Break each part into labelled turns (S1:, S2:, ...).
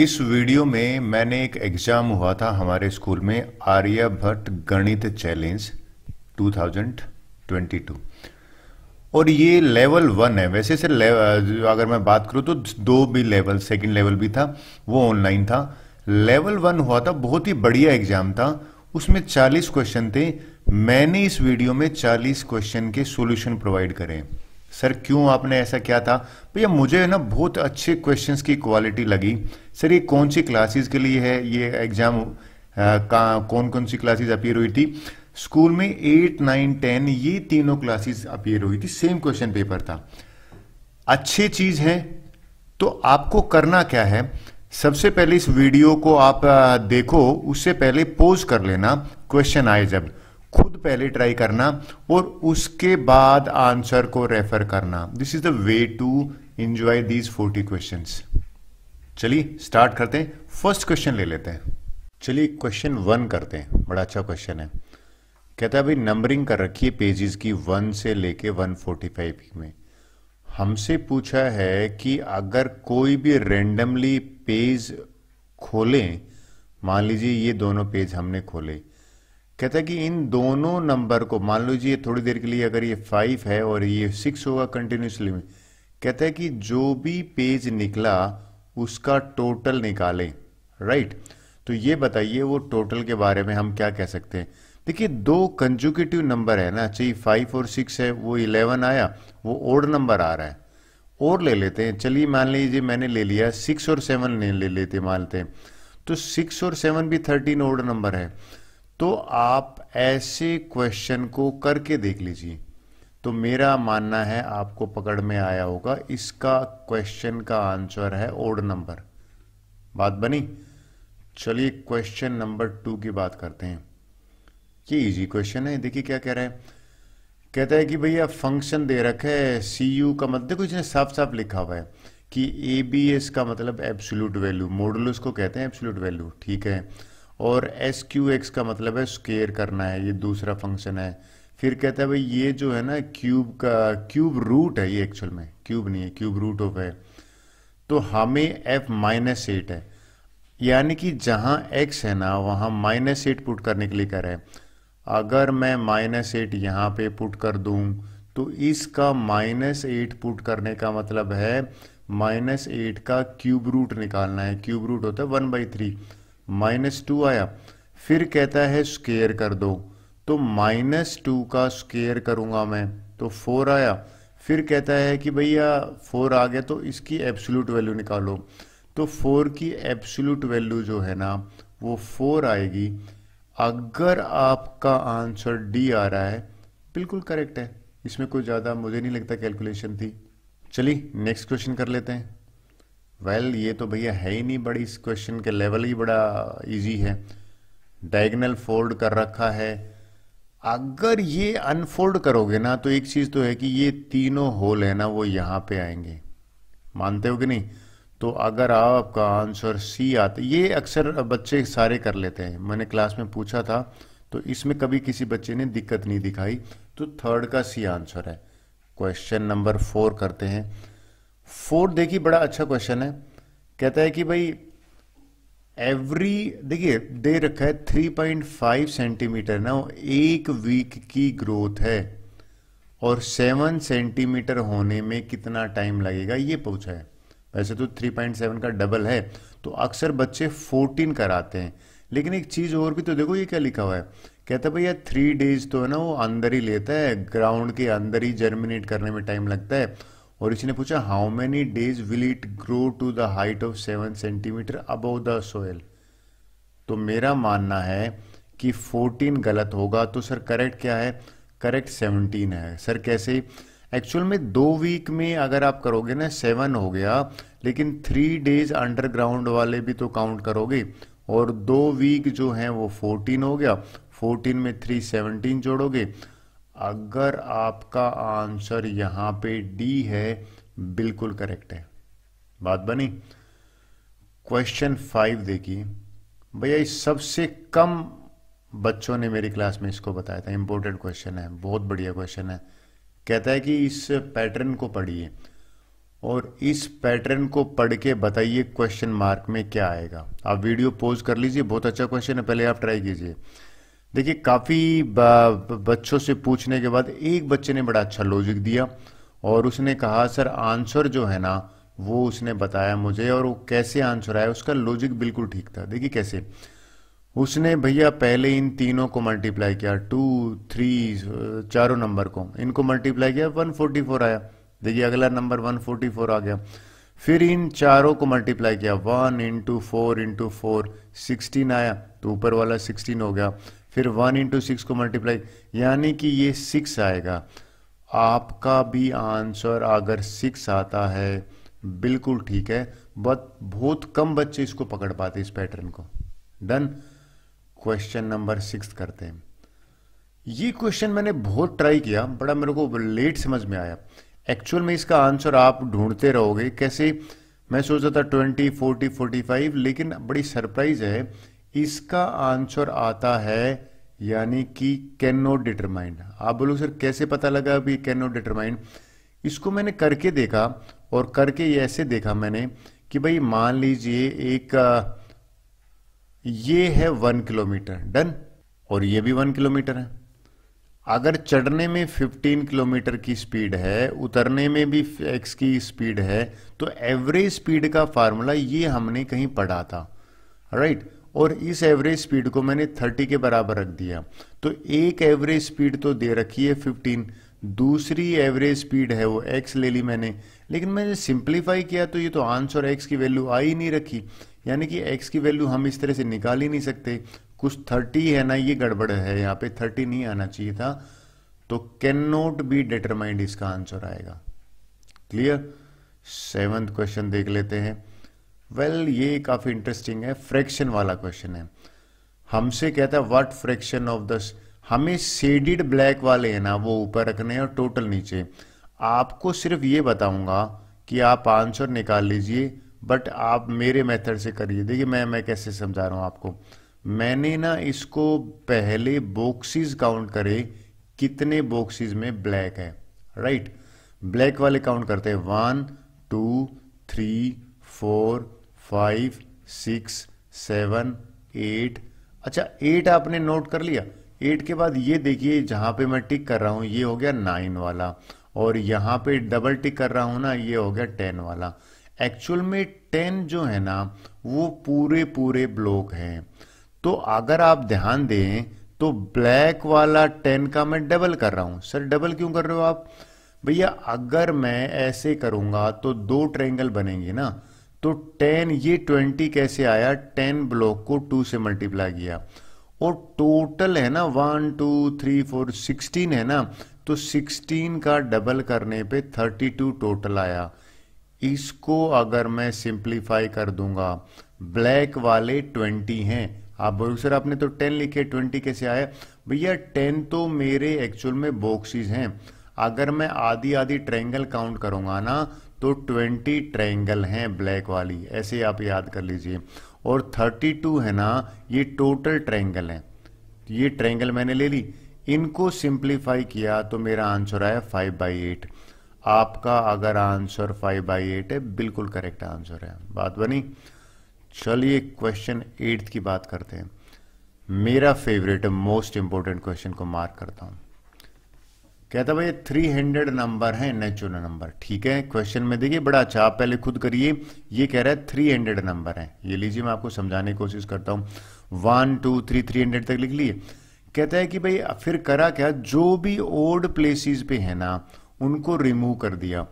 S1: इस वीडियो में मैंने एक एग्ज़ाम हुआ था हमारे स्कूल में आर्यभट्ट गणित चैलेंज 2022 और ये लेवल वन है वैसे से अगर मैं बात करूं तो दो भी लेवल सेकंड लेवल भी था वो ऑनलाइन था लेवल वन हुआ था बहुत ही बढ़िया एग्ज़ाम था उसमें 40 क्वेश्चन थे मैंने इस वीडियो में 40 क्वेश्चन के सॉल्यूशन प्रोवाइड करें सर क्यों आपने ऐसा किया था भैया मुझे ना बहुत अच्छे क्वेश्चंस की क्वालिटी लगी सर ये कौन सी क्लासेस के लिए है ये एग्ज़ाम का कौन कौन सी क्लासेस अपीयर हुई थी स्कूल में एट नाइन टेन ये तीनों क्लासेस अपीयर हुई थी सेम क्वेश्चन पेपर था अच्छी चीज़ है तो आपको करना क्या है सबसे पहले इस वीडियो को आप देखो उससे पहले पोज कर लेना क्वेश्चन आए जब खुद पहले ट्राई करना और उसके बाद आंसर को रेफर करना this is the way to enjoy these forty question चलिए स्टार्ट करते हैं फर्स्ट क्वेश्चन ले लेते हैं चलिए क्वेश्चन वन करते हैं बड़ा अच्छा क्वेश्चन है कहता है भाई नंबरिंग कर रखी है पेजेस की वन से लेके वन फोर्टी फाइव में हमसे पूछा है कि अगर कोई भी रेंडमली पेज खोलें मान लीजिए ये दोनों पेज हमने खोले कहता है कि इन दोनों नंबर को मान लीजिए थोड़ी देर के लिए अगर ये फाइव है और ये सिक्स होगा कंटिन्यूसली में कहता है कि जो भी पेज निकला उसका टोटल निकालें राइट तो ये बताइए वो टोटल के बारे में हम क्या कह सकते हैं देखिए दो कंजुकेटिव नंबर है ना चाहिए फाइव और सिक्स है वो इलेवन आया वो ओड नंबर आ रहा है और ले लेते हैं चलिए मान लीजिए मैंने ले लिया सिक्स और सेवन ले, लेते मानते हैं तो सिक्स और सेवन भी थर्टीन ओड नंबर है तो आप ऐसे क्वेश्चन को करके देख लीजिए तो मेरा मानना है आपको पकड़ में आया होगा इसका क्वेश्चन का आंसर है ओड नंबर बात बनी चलिए क्वेश्चन नंबर टू की बात करते हैं ये इजी क्वेश्चन है देखिए क्या कह रहे हैं कहता है कि भैया फंक्शन दे रखे है सी यू का मतलब देखो इसने साफ साफ लिखा हुआ है कि ए बी एस का मतलब एब्सोल्यूट वैल्यू मॉडल उसको कहते हैं एब्सोल्यूट वैल्यू ठीक है और एस क्यू एक्स का मतलब है स्केयर करना है ये दूसरा फंक्शन है फिर कहता है भाई ये जो है ना क्यूब का क्यूब रूट है ये एक्चुअल में क्यूब नहीं है क्यूब रूट ऑफ है तो हमें एफ माइनस एट है यानी कि जहाँ एक्स है ना वहाँ माइनस एट पुट करने के लिए कर रहे है अगर मैं माइनस एट यहाँ पे पुट कर दू तो इसका माइनस एट पुट करने का मतलब है माइनस एट का क्यूब रूट निकालना है क्यूब रूट होता है one by three minus two आया फिर कहता है स्केयर कर दो तो माइनस टू का स्केयर करूंगा मैं तो फोर आया फिर कहता है कि भैया फोर आ गया तो इसकी एब्सोल्यूट वैल्यू निकालो तो फोर की एब्सोल्यूट वैल्यू जो है ना वो फोर आएगी अगर आपका आंसर डी आ रहा है बिल्कुल करेक्ट है इसमें कोई ज़्यादा मुझे नहीं लगता कैलकुलेशन थी चलिए नेक्स्ट क्वेश्चन कर लेते हैं वेल well, ये तो भैया है ही नहीं बड़ी इस क्वेश्चन के लेवल ही बड़ा इजी है डायगनल फोल्ड कर रखा है अगर ये अनफोल्ड करोगे ना तो एक चीज़ तो है कि ये तीनों होल है ना वो यहाँ पे आएंगे मानते हो कि नहीं तो अगर आपका आंसर सी आता ये अक्सर बच्चे सारे कर लेते हैं मैंने क्लास में पूछा था तो इसमें कभी किसी बच्चे ने दिक्कत नहीं दिखाई तो थर्ड का सी आंसर है क्वेश्चन नंबर फोर करते हैं फोर्थ देखिए बड़ा अच्छा क्वेश्चन है कहता है कि भाई एवरी देखिए दे रखा है फाइव सेंटीमीटर ना एक वीक की ग्रोथ है और सेवन सेंटीमीटर होने में कितना टाइम लगेगा ये पूछा है वैसे तो थ्री पॉइंट सेवन का डबल है तो अक्सर बच्चे फोर्टीन कराते हैं लेकिन एक चीज़ और भी तो देखो ये क्या लिखा हुआ है कहता है भैया थ्री डेज तो है ना वो अंदर ही लेता है ग्राउंड के अंदर ही जर्मिनेट करने में टाइम लगता है और इसने पूछा how many days will it grow to the height of seven centimetre above the soil तो मेरा मानना है कि 14 गलत होगा तो सर करेक्ट क्या है करेक्ट 17 है सर कैसे एक्चुअल में दो वीक में अगर आप करोगे ना सेवन हो गया लेकिन थ्री डेज अंडरग्राउंड वाले भी तो काउंट करोगे और दो वीक जो है वो 14 हो गया 14 में थ्री सेवनटीन जोड़ोगे अगर आपका आंसर यहां पे डी है बिल्कुल करेक्ट है बात बनी क्वेश्चन फाइव देखिए भैया इस सबसे कम बच्चों ने मेरी क्लास में इसको बताया था इंपोर्टेंट क्वेश्चन है बहुत बढ़िया क्वेश्चन है कहता है कि इस पैटर्न को पढ़िए और इस पैटर्न को पढ़ के बताइए क्वेश्चन मार्क में क्या आएगा आप वीडियो पोज कर लीजिए बहुत अच्छा क्वेश्चन है पहले आप ट्राई कीजिए देखिए काफ़ी बच्चों से पूछने के बाद एक बच्चे ने बड़ा अच्छा लॉजिक दिया और उसने कहा सर आंसर जो है ना वो उसने बताया मुझे और वो कैसे आंसर आया उसका लॉजिक बिल्कुल ठीक था देखिए कैसे उसने भैया पहले इन तीनों को मल्टीप्लाई किया टू थ्री चारों नंबर को इनको मल्टीप्लाई किया 144 आया देखिए अगला नंबर 144 आ गया फिर इन चारों को मल्टीप्लाई किया one into four into four sixteen आया तो ऊपर वाला सिक्सटीन हो गया फिर वन इंटू सिक्स को मल्टीप्लाई यानी कि ये सिक्स आएगा आपका भी आंसर अगर सिक्स आता है बिल्कुल ठीक है बट बहुत कम बच्चे इसको पकड़ पाते इस पैटर्न को डन क्वेश्चन नंबर सिक्स करते हैं ये क्वेश्चन मैंने बहुत ट्राई किया बड़ा मेरे को लेट समझ में आया एक्चुअल में इसका आंसर आप ढूंढते रहोगे कैसे मैं सोचता था ट्वेंटी फोर्टी फोर्टी फाइव लेकिन बड़ी सरप्राइज है इसका आंसर आता है यानी कि कैन नॉट डिटरमाइंड आप बोलो सर कैसे पता लगा अभी कैन नॉट डिटरमाइंड इसको मैंने करके देखा और करके ये ऐसे देखा मैंने कि भाई मान लीजिए एक ये है वन किलोमीटर डन और ये भी वन किलोमीटर है अगर चढ़ने में फिफ्टीन किलोमीटर की स्पीड है उतरने में भी एक्स की स्पीड है तो एवरेज स्पीड का फार्मूला ये हमने कहीं पढ़ा था राइट right? और इस एवरेज स्पीड को मैंने 30 के बराबर रख दिया तो एक एवरेज स्पीड तो दे रखी है 15 दूसरी एवरेज स्पीड है वो x ले ली मैंने लेकिन मैंने सिंप्लीफाई किया तो ये तो आंसर x की वैल्यू आ ही नहीं रखी यानी कि x की वैल्यू हम इस तरह से निकाल ही नहीं सकते कुछ 30 है ना ये गड़बड़ है यहाँ पे 30 नहीं आना चाहिए था तो कैन नॉट बी डिटरमाइंड इसका आंसर आएगा क्लियर सेवंथ क्वेश्चन देख लेते हैं वेल well, ये काफ़ी इंटरेस्टिंग है फ्रैक्शन वाला क्वेश्चन है हमसे कहता है व्हाट फ्रैक्शन ऑफ द हमें सेडिड ब्लैक वाले हैं ना वो ऊपर रखने और टोटल नीचे आपको सिर्फ ये बताऊंगा कि आप आंसर निकाल लीजिए बट आप मेरे मेथड से करिए देखिए मैं मैं कैसे समझा रहा हूं आपको मैंने ना इसको पहले बॉक्सिस काउंट करे कितने बॉक्सिस में ब्लैक है राइट right? ब्लैक वाले काउंट करते हैं one two three four five six seven eight अच्छा एट आपने नोट कर लिया एट के बाद ये देखिए जहाँ पे मैं टिक कर रहा हूँ ये हो गया नाइन वाला और यहाँ पे डबल टिक कर रहा हूँ ना ये हो गया टेन वाला एक्चुअल में टेन जो है ना वो पूरे पूरे ब्लॉक हैं तो अगर आप ध्यान दें तो ब्लैक वाला टेन का मैं डबल कर रहा हूँ सर डबल क्यों कर रहे हो आप भैया अगर मैं ऐसे करूँगा तो दो ट्रेंगल बनेंगे ना तो टेन ये ट्वेंटी कैसे आया टेन ब्लॉक को टू से मल्टीप्लाई किया और टोटल है ना one two three four sixteen है ना तो सिक्सटीन का डबल करने पे थर्टी टू टोटल आया इसको अगर मैं सिंप्लीफाई कर दूंगा ब्लैक वाले ट्वेंटी हैं आप बोलो सर आपने तो टेन लिखे ट्वेंटी कैसे आया भैया टेन तो मेरे एक्चुअल में बॉक्सिस हैं अगर मैं आधी आधी ट्रेंगल काउंट करूंगा ना तो 20 ट्रायंगल हैं ब्लैक वाली ऐसे आप याद कर लीजिए और 32 है ना ये टोटल ट्रायंगल हैं ये ट्रायंगल मैंने ले ली इनको सिंप्लीफाई किया तो मेरा आंसर आया फाइव बाई एट आपका अगर आंसर फाइव बाई एट है बिल्कुल करेक्ट आंसर है बात बनी चलिए क्वेश्चन एट्थ की बात करते हैं मेरा फेवरेट मोस्ट इंपॉर्टेंट क्वेश्चन को मार्क करता हूं कहता भाई थ्री हंड्रेड नंबर है नेचुरल नंबर ठीक है क्वेश्चन में देखिए बड़ा अच्छा आप पहले खुद करिए ये कह रहा है थ्री हंड्रेड नंबर है ये लीजिए मैं आपको समझाने की कोशिश करता हूँ one two three three hundred तक लिख लिए कहता है कि भाई फिर करा क्या जो भी ओल्ड प्लेसेस पे है ना उनको रिमूव कर दिया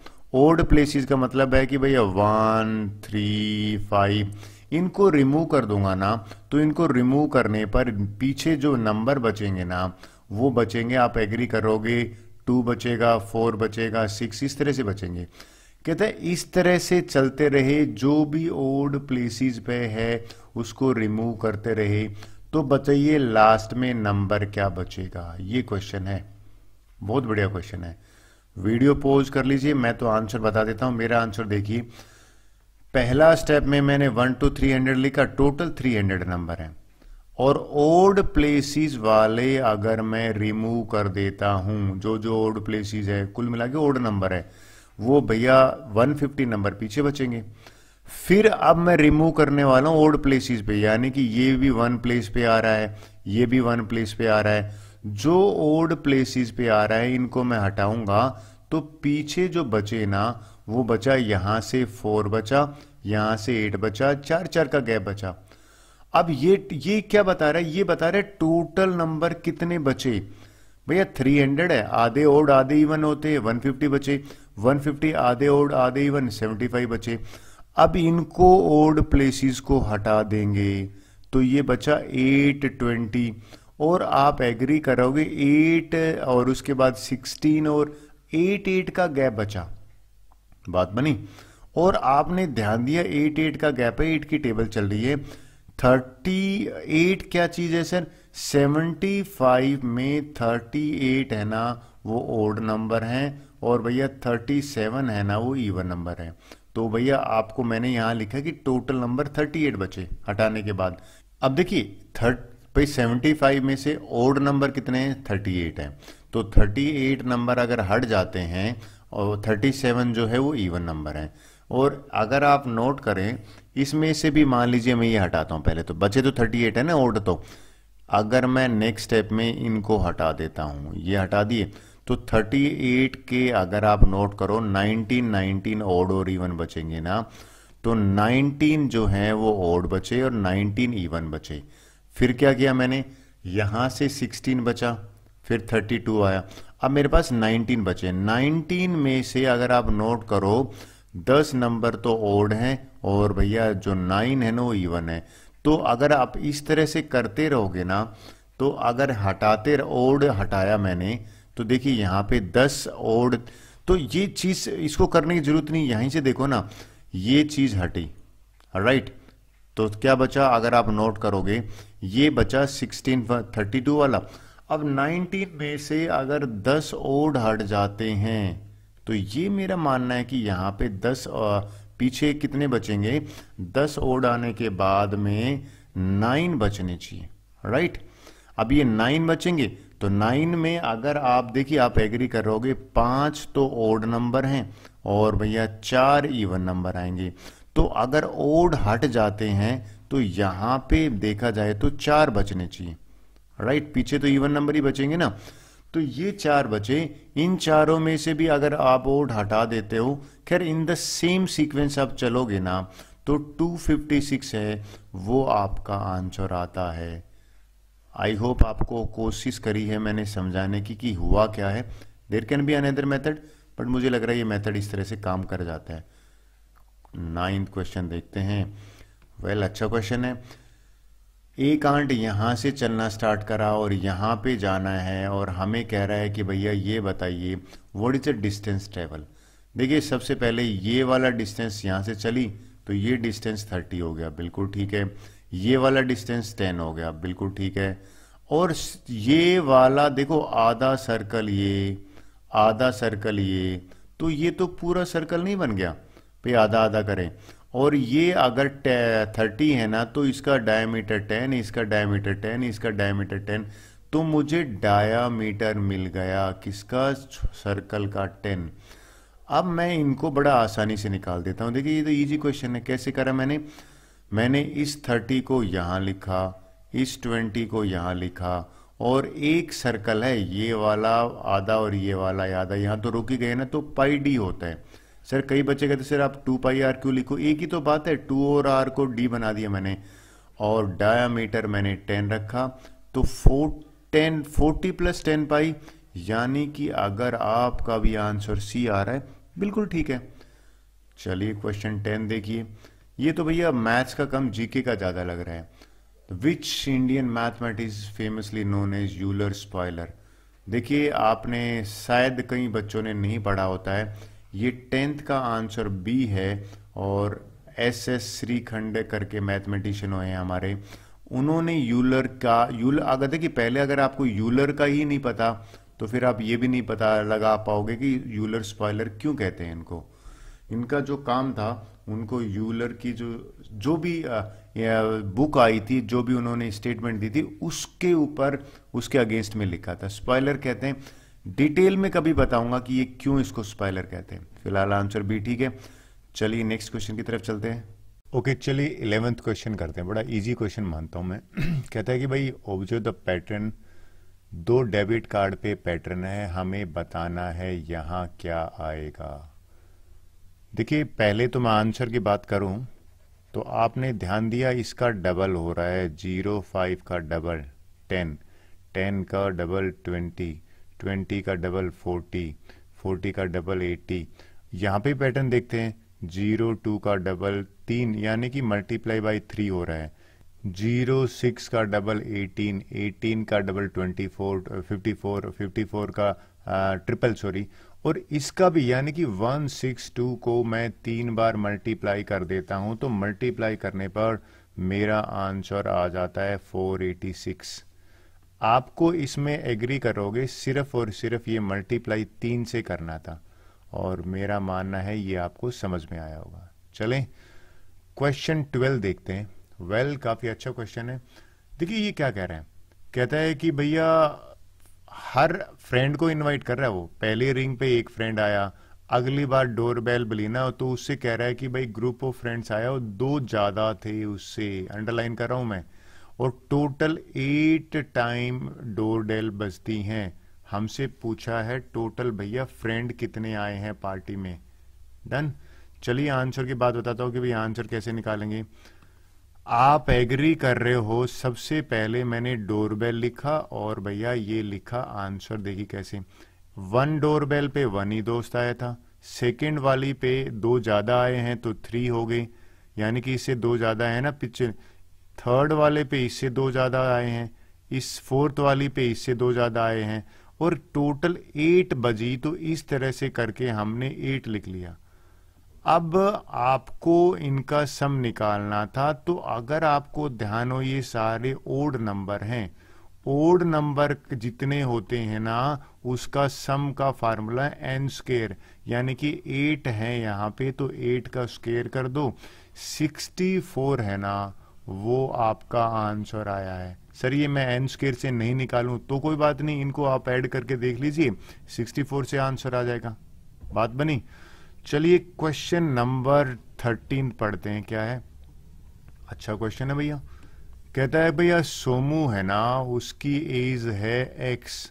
S1: ओल्ड प्लेसेस का मतलब है कि भैया वन थ्री फाइव इनको रिमूव कर दूंगा ना तो इनको रिमूव करने पर पीछे जो नंबर बचेंगे ना वो बचेंगे आप एग्री करोगे टू बचेगा फोर बचेगा सिक्स इस तरह से बचेंगे कहते हैं इस तरह से चलते रहे जो भी ओल्ड प्लेसेस पे है उसको रिमूव करते रहे तो बताइए लास्ट में नंबर क्या बचेगा ये क्वेश्चन है बहुत बढ़िया क्वेश्चन है वीडियो पॉज कर लीजिए मैं तो आंसर बता देता हूं मेरा आंसर देखिए पहला स्टेप में मैंने वन टू थ्री हंड्रेड लिखा टोटल थ्री हंड्रेड नंबर है और ओल्ड प्लेसेस वाले अगर मैं रिमूव कर देता हूं जो जो ओल्ड प्लेसेस है कुल मिला के ओल्ड नंबर है वो भैया 150 नंबर पीछे बचेंगे फिर अब मैं रिमूव करने वाला हूं ओल्ड प्लेसेस पे यानी कि ये भी वन प्लेस पे आ रहा है ये भी वन प्लेस पे आ रहा है जो ओल्ड प्लेसेस पे आ रहा है इनको मैं हटाऊंगा तो पीछे जो बचे ना वो बचा यहां से फोर बचा यहां से एट बचा चार चार का गैप बचा अब ये ये क्या बता रहा है ये बता रहा है टोटल नंबर कितने बचे भैया 300 है आधे ओड आधे इवन होते हैं 150 बचे 150 आधे ओड आधे इवन 75 बचे अब इनको ओड प्लेसेस को हटा देंगे तो ये बचा 820 और आप एग्री करोगे 8 और उसके बाद 16 और 8 8 का गैप बचा बात बनी और आपने ध्यान दिया 8 8 का गैप है 8 की टेबल चल रही है थर्टी एट क्या चीज है सर सेवेंटी फाइव में थर्टी एट है ना वो ओड नंबर है और भैया थर्टी सेवन है ना वो इवन नंबर है तो भैया आपको मैंने यहाँ लिखा कि टोटल नंबर थर्टी एट बचे हटाने के बाद अब देखिए थर्ट भाई सेवेंटी फाइव में से ओड नंबर कितने हैं थर्टी एट है तो थर्टी एट नंबर अगर हट जाते हैं और थर्टी सेवन जो है वो इवन नंबर है और अगर आप नोट करें इसमें से भी मान लीजिए मैं ये हटाता हूँ पहले तो बचे तो 38 है ना ओड तो अगर मैं नेक्स्ट स्टेप में इनको हटा देता हूँ ये हटा दिए तो 38 के अगर आप नोट करो 19 19 ओड और इवन बचेंगे ना तो 19 जो है वो ओड बचे और 19 इवन बचे फिर क्या किया मैंने यहां से 16 बचा फिर 32 आया अब मेरे पास 19 बचे 19 में से अगर आप नोट करो दस नंबर तो ओड हैं और भैया जो नाइन है ना वो इवन है तो अगर आप इस तरह से करते रहोगे ना तो अगर हटाते ओड हटाया मैंने तो देखिए यहाँ पे दस ओड तो ये चीज़ इसको करने की ज़रूरत नहीं यहीं से देखो ना ये चीज़ हटी राइट तो क्या बचा अगर आप नोट करोगे ये बचा सिक्सटीन थर्टी टू वाला अब नाइनटीन में से अगर दस ओड हट जाते हैं तो ये मेरा मानना है कि यहाँ पे दस पीछे कितने बचेंगे दस ओड आने के बाद में नाइन बचने चाहिए राइट अब ये नाइन बचेंगे तो नाइन में अगर आप देखिए आप एग्री कर पांच तो ओड नंबर हैं और भैया चार इवन नंबर आएंगे तो अगर ओड हट जाते हैं तो यहां पे देखा जाए तो चार बचने चाहिए राइट पीछे तो इवन नंबर ही बचेंगे ना तो ये चार बचे इन चारों में से भी अगर आप ओड हटा देते हो खैर इन द सेम सीक्वेंस आप चलोगे ना तो 256 है वो आपका आंसर आता है आई होप आपको कोशिश करी है मैंने समझाने की कि हुआ क्या है there can be another method but मुझे लग रहा है ये मेथड इस तरह से काम कर जाता है नाइन्थ क्वेश्चन देखते हैं वेल well, अच्छा क्वेश्चन है एक आंट यहाँ से चलना स्टार्ट करा और यहाँ पे जाना है और हमें कह रहा है कि भैया ये बताइए what is a distance travel देखिए सबसे पहले ये वाला डिस्टेंस यहाँ से चली तो ये डिस्टेंस थर्टी हो गया बिल्कुल ठीक है ये वाला डिस्टेंस टेन हो गया बिल्कुल ठीक है और ये वाला देखो आधा सर्कल ये आधा सर्कल ये तो ये तो पूरा सर्कल नहीं बन गया पे आधा आधा करें और ये अगर थर्टी है ना तो इसका डायमीटर टेन इसका डायमीटर टेन इसका डायमीटर टेन तो मुझे डायामीटर मिल गया किसका सर्कल का टेन अब मैं इनको बड़ा आसानी से निकाल देता हूँ देखिए ये तो इजी क्वेश्चन है कैसे करा मैंने मैंने इस थर्टी को यहाँ लिखा इस ट्वेंटी को यहाँ लिखा और एक सर्कल है ये वाला आधा और ये वाला आधा यहाँ तो रुकी गए ना तो पाई डी होता है सर कई बच्चे कहते सर आप टू पाई आर क्यू लिखो एक ही तो बात है टू और आर को डी बना दिया मैंने और डायामीटर मैंने टेन रखा तो four ten forty plus ten pi यानी कि अगर आपका भी आंसर सी आ रहा है बिल्कुल ठीक है चलिए क्वेश्चन टेन देखिए ये तो भैया मैथ्स का कम जीके का ज़्यादा लग रहा है which Indian mathematician is famously known as Euler spoiler देखिए आपने शायद कई बच्चों ने नहीं पढ़ा होता है ये टेंथ का आंसर बी है और एस एस श्रीखंड करके मैथमेटिशियन हुए हैं हमारे उन्होंने यूलर का यूल अगर कि पहले अगर आपको यूलर का ही नहीं पता तो फिर आप ये भी नहीं पता लगा पाओगे कि यूलर स्पॉयलर क्यों कहते हैं इनको इनका जो काम था उनको यूलर की जो जो भी बुक आई थी जो भी उन्होंने स्टेटमेंट दी थी उसके ऊपर उसके अगेंस्ट में लिखा था स्पॉयलर कहते हैं डिटेल में कभी बताऊंगा कि ये क्यों इसको स्पाइलर कहते हैं फिलहाल आंसर बी ठीक है चलिए नेक्स्ट क्वेश्चन की तरफ चलते हैं ओके चलिए इलेवेंथ क्वेश्चन करते हैं बड़ा इजी क्वेश्चन मानता हूं मैं कहता है कि भाई ऑब्जर्व द पैटर्न दो डेबिट कार्ड पे पैटर्न है हमें बताना है यहां क्या आएगा देखिए पहले तो मैं आंसर की बात करूं तो आपने ध्यान दिया इसका डबल हो रहा है जीरो फाइव का डबल टेन टेन का डबल ट्वेंटी ट्वेंटी का डबल फोर्टी फोर्टी का डबल एट्टी यहाँ पे पैटर्न देखते हैं जीरो टू का डबल तीन यानी कि मल्टीप्लाई बाई थ्री हो रहा है जीरो सिक्स का डबल एटीन एटीन का double twenty four fifty four fifty four का आ, ट्रिपल सॉरी और इसका भी यानी कि वन सिक्स टू को मैं तीन बार मल्टीप्लाई कर देता हूं तो मल्टीप्लाई करने पर मेरा आंसर आ जाता है फोर एटी सिक्स आपको इसमें एग्री करोगे सिर्फ और सिर्फ ये मल्टीप्लाई तीन से करना था और मेरा मानना है ये आपको समझ में आया होगा चलें क्वेश्चन ट्वेल्व देखते हैं वेल well, काफ़ी अच्छा क्वेश्चन है देखिए ये क्या कह रहे हैं कहता है कि भैया हर फ्रेंड को इनवाइट कर रहा है वो पहले रिंग पे एक फ्रेंड आया अगली बार डोर बेल बलीना तो उससे कह रहा है कि भाई ग्रुप ऑफ फ्रेंड्स आया वो दो ज़्यादा थे उससे अंडरलाइन कर रहा हूं मैं और total eight time door bell बजती हैं हमसे पूछा है टोटल भैया फ्रेंड कितने आए हैं पार्टी में डन चलिए आंसर की बात बताता हूँ कि भाई आंसर कैसे निकालेंगे आप एग्री कर रहे हो सबसे पहले मैंने डोरबेल लिखा और भैया ये लिखा आंसर देखिए कैसे वन डोरबेल पे वन ही दोस्त आया था सेकंड वाली पे दो ज़्यादा आए हैं तो थ्री हो गई यानी कि इससे दो ज़्यादा है ना पिछले थर्ड वाले पे इससे दो ज़्यादा आए हैं इस फोर्थ वाली पे इससे दो ज़्यादा आए हैं और टोटल एट बजी तो इस तरह से करके हमने एट लिख लिया अब आपको इनका सम निकालना था तो अगर आपको ध्यान हो ये सारे ओड नंबर हैं ओड नंबर जितने होते हैं ना उसका सम का फार्मूला एन स्केयर यानी कि एट है यहाँ पे तो एट का स्केयर कर दो सिक्सटी फोर है ना वो आपका आंसर आया है सर ये मैं एन स्केर से नहीं निकालूं तो कोई बात नहीं इनको आप ऐड करके देख लीजिए 64 से आंसर आ जाएगा बात बनी चलिए क्वेश्चन नंबर 13 पढ़ते हैं क्या है अच्छा क्वेश्चन है भैया कहता है भैया सोमू है ना उसकी एज है एक्स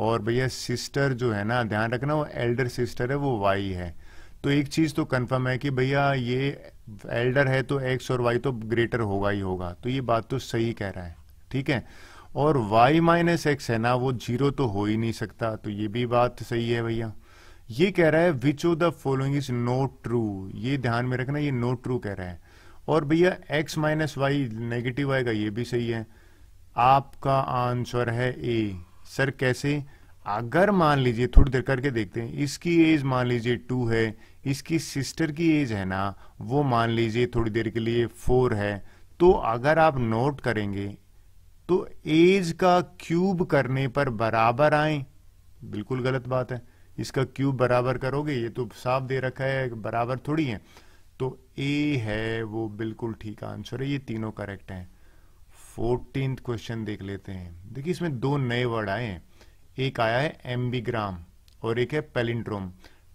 S1: और भैया सिस्टर जो है ना ध्यान रखना वो एल्डर सिस्टर है वो वाई है तो एक चीज तो कंफर्म है कि भैया ये एल्डर है तो एक्स और वाई तो ग्रेटर होगा ही होगा तो ये बात तो सही कह रहा है ठीक है और वाई माइनस एक्स है ना वो जीरो तो हो ही नहीं सकता तो ये भी बात सही है भैया ये कह रहा है which of the following is not true ये ध्यान में रखना ये नोट ट्रू कह रहा है और भैया एक्स माइनस वाई नेगेटिव आएगा ये भी सही है आपका आंसर है ए सर कैसे अगर मान लीजिए थोड़ी देर करके देखते हैं इसकी एज मान लीजिए टू है इसकी सिस्टर की एज है ना वो मान लीजिए थोड़ी देर के लिए फोर है तो अगर आप नोट करेंगे तो एज का क्यूब करने पर बराबर आए बिल्कुल गलत बात है इसका क्यूब बराबर करोगे ये तो साफ दे रखा है बराबर थोड़ी है तो ए है वो बिल्कुल ठीक आंसर है ये तीनों करेक्ट हैं फोर्टीन क्वेश्चन देख लेते हैं देखिए इसमें दो नए वर्ड आए हैं एक आया है एम्बीग्राम और एक है पेलिंड्रोम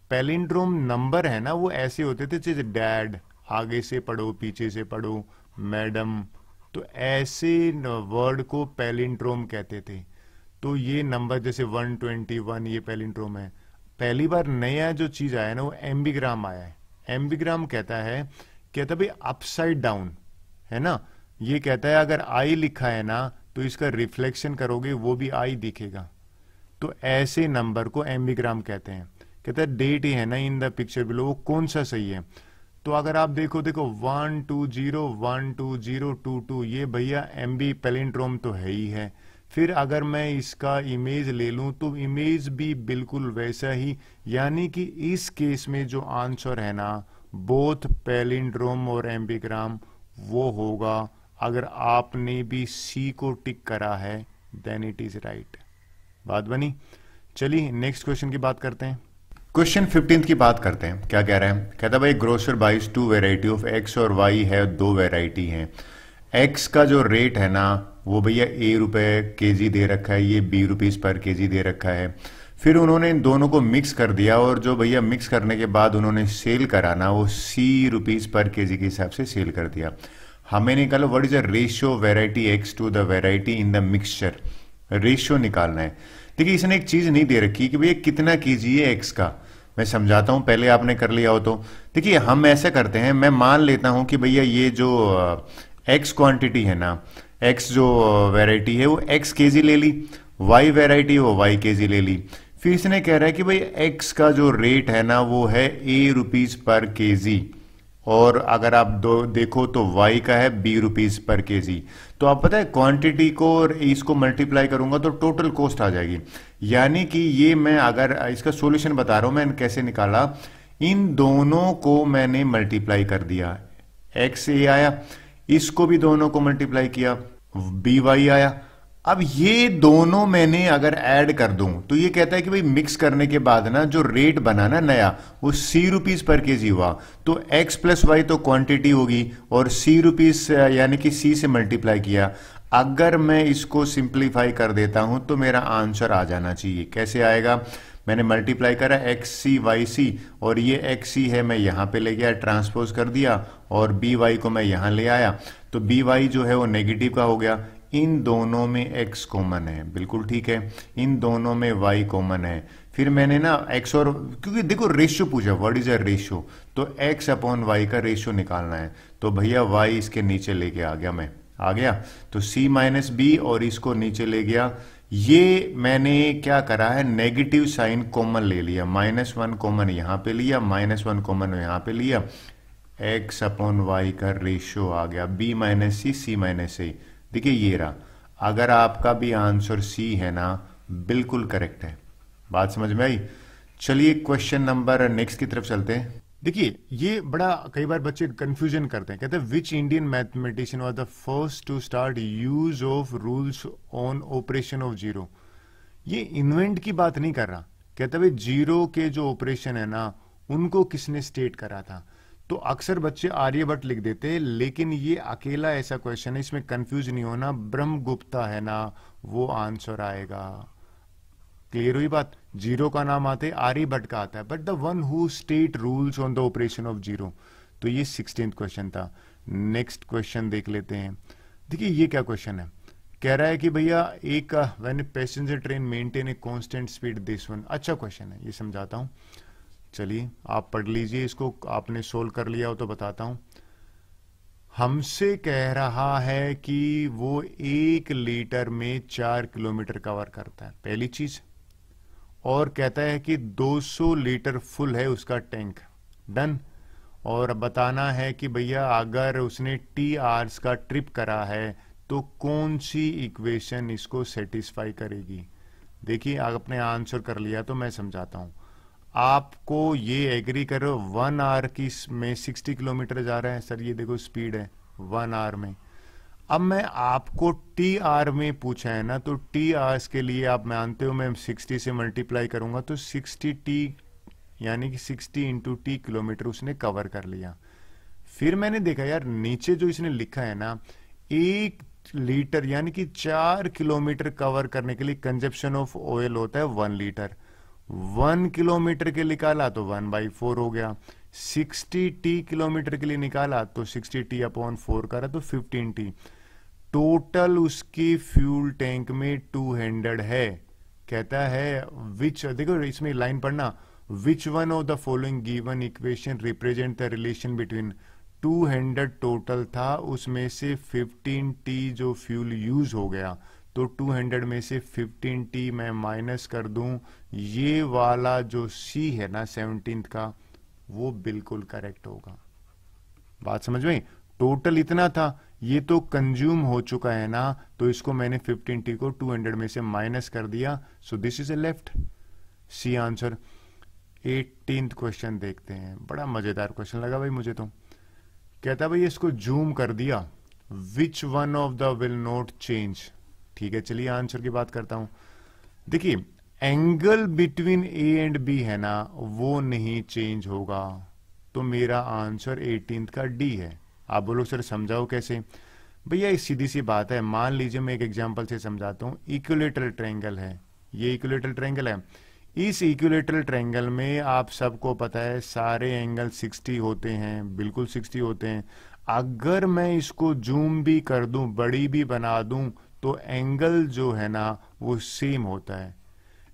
S1: पेलिंड्रोम नंबर है ना वो ऐसे होते थे जैसे डैड आगे से पढ़ो पीछे से पढ़ो मैडम तो ऐसे वर्ड को पेलिंड्रोम कहते थे तो ये नंबर जैसे 121 ये पेलिंड्रोम है पहली बार नया जो चीज आया ना वो एम्बीग्राम आया है एम्बीग्राम कहता है कहता भाई अपसाइड डाउन है ना ये कहता है अगर आई लिखा है ना तो इसका रिफ्लेक्शन करोगे वो भी आई दिखेगा तो ऐसे नंबर को एम्बीग्राम कहते हैं कहते हैं डेट ही है ना इन द पिक्चर बिलो वो कौन सा सही है तो अगर आप देखो देखो one two zero one two zero two two ये भैया एम बी पेलिंड्रोम तो है ही है फिर अगर मैं इसका इमेज ले लूं तो इमेज भी बिल्कुल वैसा ही यानी कि इस केस में जो आंसर है ना बोथ पेलिंड्रोम और एम्बीग्राम वो होगा अगर आपने भी सी को टिक करा है देन इट इज राइट बात बनी चलिए नेक्स्ट क्वेश्चन की बात करते हैं क्वेश्चन फिफ्टीन की बात करते हैं क्या कह रहे हैं कहता भाई grocer buys two variety of X और वाई है दो वेराइटी है एक्स का जो रेट है ना वो भैया ए रुपए के दे रखा है ये बी रुपीज़ पर के दे रखा है फिर उन्होंने इन दोनों को मिक्स कर दिया और जो भैया मिक्स करने के बाद उन्होंने सेल कराना वो सी रुपीज़ पर के के हिसाब से सेल कर दिया हमें निकालो what is the ratio variety X to the variety in the mixture ratio निकालना है देखिए इसने एक चीज नहीं दे रखी कि भैया कितना कीजिए एक्स का मैं समझाता हूं पहले आपने कर लिया हो तो देखिए हम ऐसा करते हैं मैं मान लेता हूं कि भैया ये जो एक्स क्वांटिटी है ना एक्स जो वेराइटी है वो एक्स के ले ली वाई वेराइटी वो वाई के ले ली फिर इसने कह रहा है कि भाई एक्स का जो रेट है ना वो है ए रुपीज पर के और अगर आप दो देखो तो वाई का है बी रुपीज पर के तो आप पता है क्वांटिटी को और इसको मल्टीप्लाई करूंगा तो टोटल कॉस्ट आ जाएगी यानी कि ये मैं अगर इसका सोल्यूशन बता रहा हूं मैं कैसे निकाला इन दोनों को मैंने मल्टीप्लाई कर दिया एक्स ए आया इसको भी दोनों को मल्टीप्लाई किया बी वाई आया अब ये दोनों मैंने अगर ऐड कर दूं तो ये कहता है कि भाई मिक्स करने के बाद ना जो रेट बना ना नया वो सी रुपीज पर के जी हुआ तो एक्स प्लस वाई तो क्वांटिटी होगी और सी रुपीज यानी कि सी से मल्टीप्लाई किया अगर मैं इसको सिंप्लीफाई कर देता हूं तो मेरा आंसर आ जाना चाहिए कैसे आएगा मैंने मल्टीप्लाई करा एक्स सी वाई सी और ये एक्स सी है मैं यहाँ पे ले गया ट्रांसपोज कर दिया और बी वाई को मैं यहाँ ले आया तो बी वाई जो है वो नेगेटिव का हो गया इन दोनों में x कॉमन है बिल्कुल ठीक है इन दोनों में y कॉमन है फिर मैंने ना x और क्योंकि देखो रेशियो पूछा व्हाट इज अ रेशियो तो x अपॉन वाई का रेशियो निकालना है तो भैया y इसके नीचे लेके आ गया मैं आ गया तो c माइनस बी और इसको नीचे ले गया ये मैंने क्या करा है नेगेटिव साइन कॉमन ले लिया माइनस वन कॉमन यहां पे लिया माइनस वन कॉमन यहां पे लिया x अपॉन वाई का रेशियो आ गया b minus C C minus A देखिए ये रहा अगर आपका भी आंसर सी है ना बिल्कुल करेक्ट है बात समझ में आई चलिए क्वेश्चन नंबर नेक्स्ट की तरफ चलते हैं देखिए ये बड़ा कई बार बच्चे कंफ्यूजन करते हैं कहते हैं which Indian mathematician was the first to start use of rules on operation of zero ये इन्वेंट की बात नहीं कर रहा कहते भाई जीरो के जो ऑपरेशन है ना उनको किसने स्टेट करा था तो अक्सर बच्चे आर्यभट्ट लिख देते हैं लेकिन ये अकेला ऐसा क्वेश्चन है इसमें कंफ्यूज नहीं होना ब्रह्म गुप्ता है ना वो आंसर आएगा क्लियर हुई बात जीरो का नाम आते आर्यभट्ट का आता है but the one who state rules on the operation of zero तो ये सिक्सटीन क्वेश्चन था नेक्स्ट क्वेश्चन देख लेते हैं देखिए ये क्या क्वेश्चन है कह रहा है कि भैया एक when passenger train maintain a constant speed this one अच्छा क्वेश्चन है ये समझाता हूं चलिए आप पढ़ लीजिए इसको आपने सोल्व कर लिया हो तो बताता हूं हमसे कह रहा है कि वो एक लीटर में चार किलोमीटर कवर करता है पहली चीज और कहता है कि 200 लीटर फुल है उसका टैंक डन और बताना है कि भैया अगर उसने टी आर्स का ट्रिप करा है तो कौन सी इक्वेशन इसको सेटिस्फाई करेगी देखिए आपने अपने आंसर कर लिया तो मैं समझाता हूँ आपको ये एग्री करो वन आवर की में सिक्सटी किलोमीटर जा रहे हैं सर ये देखो स्पीड है वन आवर में अब मैं आपको टी आर में पूछा है ना तो टी आर के लिए आप मानते हो मैं सिक्सटी से मल्टीप्लाई करूंगा तो सिक्सटी टी यानी कि सिक्सटी इंटू टी किलोमीटर उसने कवर कर लिया फिर मैंने देखा यार नीचे जो इसने लिखा है ना एक लीटर यानी कि चार किलोमीटर कवर करने के लिए कंजप्शन ऑफ ऑयल होता है वन लीटर वन किलोमीटर के निकाला तो वन बाई फोर हो गया सिक्सटी टी किलोमीटर के लिए निकाला तो सिक्सटी टी अपॉन फोर करा तो फिफ्टीन टी टोटल उसकी फ्यूल टैंक में टू हंड्रेड है कहता है विच देखो इसमें लाइन पढ़ना which one of the following given equation represent the relation between two hundred total था उसमें से फिफ्टीन टी जो फ्यूल यूज हो गया तो 200 में से टी मैं माइनस कर दूं ये वाला जो सी है ना सेवनटीन का वो बिल्कुल करेक्ट होगा बात समझ में टोटल इतना था ये तो कंज्यूम हो चुका है ना तो इसको मैंने टी को 200 में से माइनस कर दिया so this is a left C answer eighteen question देखते हैं बड़ा मजेदार क्वेश्चन लगा भाई मुझे तो कहता भाई इसको जूम कर दिया which one of the will not change ठीक है चलिए आंसर की बात करता हूं देखिए angle between A and B है ना वो नहीं चेंज होगा तो मेरा आंसर एटीन का डी है आप बोलो सर समझाओ कैसे भैया सीधी सी बात है मान लीजिए मैं एक एग्जाम्पल से समझाता हूँ इक्वलेटरल ट्रैंगल है ये इक्वलेटरल ट्रैंगल है इस इक्वलेटरल ट्रैंगल में आप सबको पता है सारे एंगल 60 होते हैं बिल्कुल 60 होते हैं अगर मैं इसको जूम भी कर दूं बड़ी भी बना दूं तो एंगल जो है ना वो सेम होता है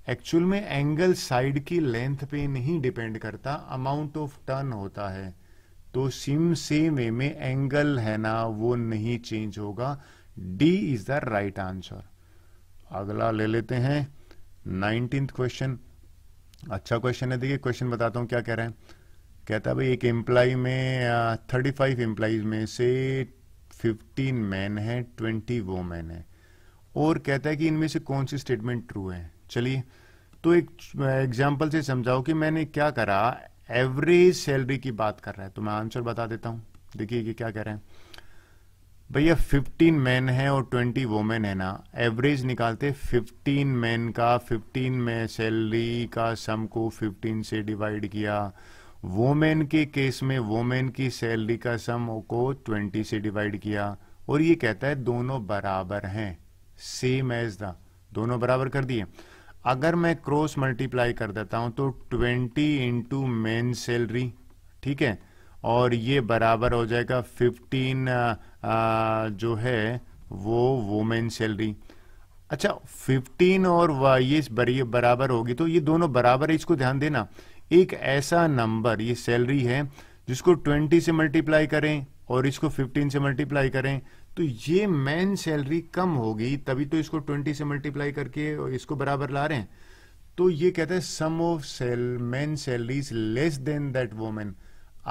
S1: एक्चुअल में एंगल साइड की लेंथ पे नहीं डिपेंड करता अमाउंट ऑफ टर्न होता है तो सिम सेम वे में एंगल है ना वो नहीं चेंज होगा D is the right answer अगला ले लेते हैं नाइनटीन क्वेश्चन अच्छा क्वेश्चन है देखिए क्वेश्चन बताता हूं क्या कह रहे हैं कहता है भाई एक एम्प्लाई में थर्टी फाइव एम्प्लाईज में से फिफ्टीन मैन है ट्वेंटी वोमेन है और कहता है कि इनमें से कौन सी स्टेटमेंट ट्रू है चलिए तो एक एग्जाम्पल से समझाओ कि मैंने क्या करा एवरेज सैलरी की बात कर रहा है तो मैं आंसर बता देता हूं देखिए कि क्या कह रहे हैं भैया 15 मैन है और 20 वोमेन है ना एवरेज निकालते 15 मैन का 15 में सैलरी का सम को 15 से डिवाइड किया वोमेन के केस में वोमेन की सैलरी का सम को 20 से डिवाइड किया और ये कहता है दोनों बराबर हैं सेम एज द दोनों बराबर कर दिए अगर मैं क्रॉस मल्टीप्लाई कर देता हूं तो 20 इंटू मेन सैलरी ठीक है और ये बराबर हो जाएगा 15 uh, uh, जो है वो वोमेन सैलरी अच्छा 15 और ये बराबर होगी तो ये दोनों बराबर है इसको ध्यान देना एक ऐसा नंबर ये सैलरी है जिसको 20 से मल्टीप्लाई करें और इसको 15 से मल्टीप्लाई करें तो ये मैन सैलरी कम होगी तभी तो इसको 20 से मल्टीप्लाई करके इसको बराबर ला रहे हैं तो ये कहते हैं sum of sell man salary less than that women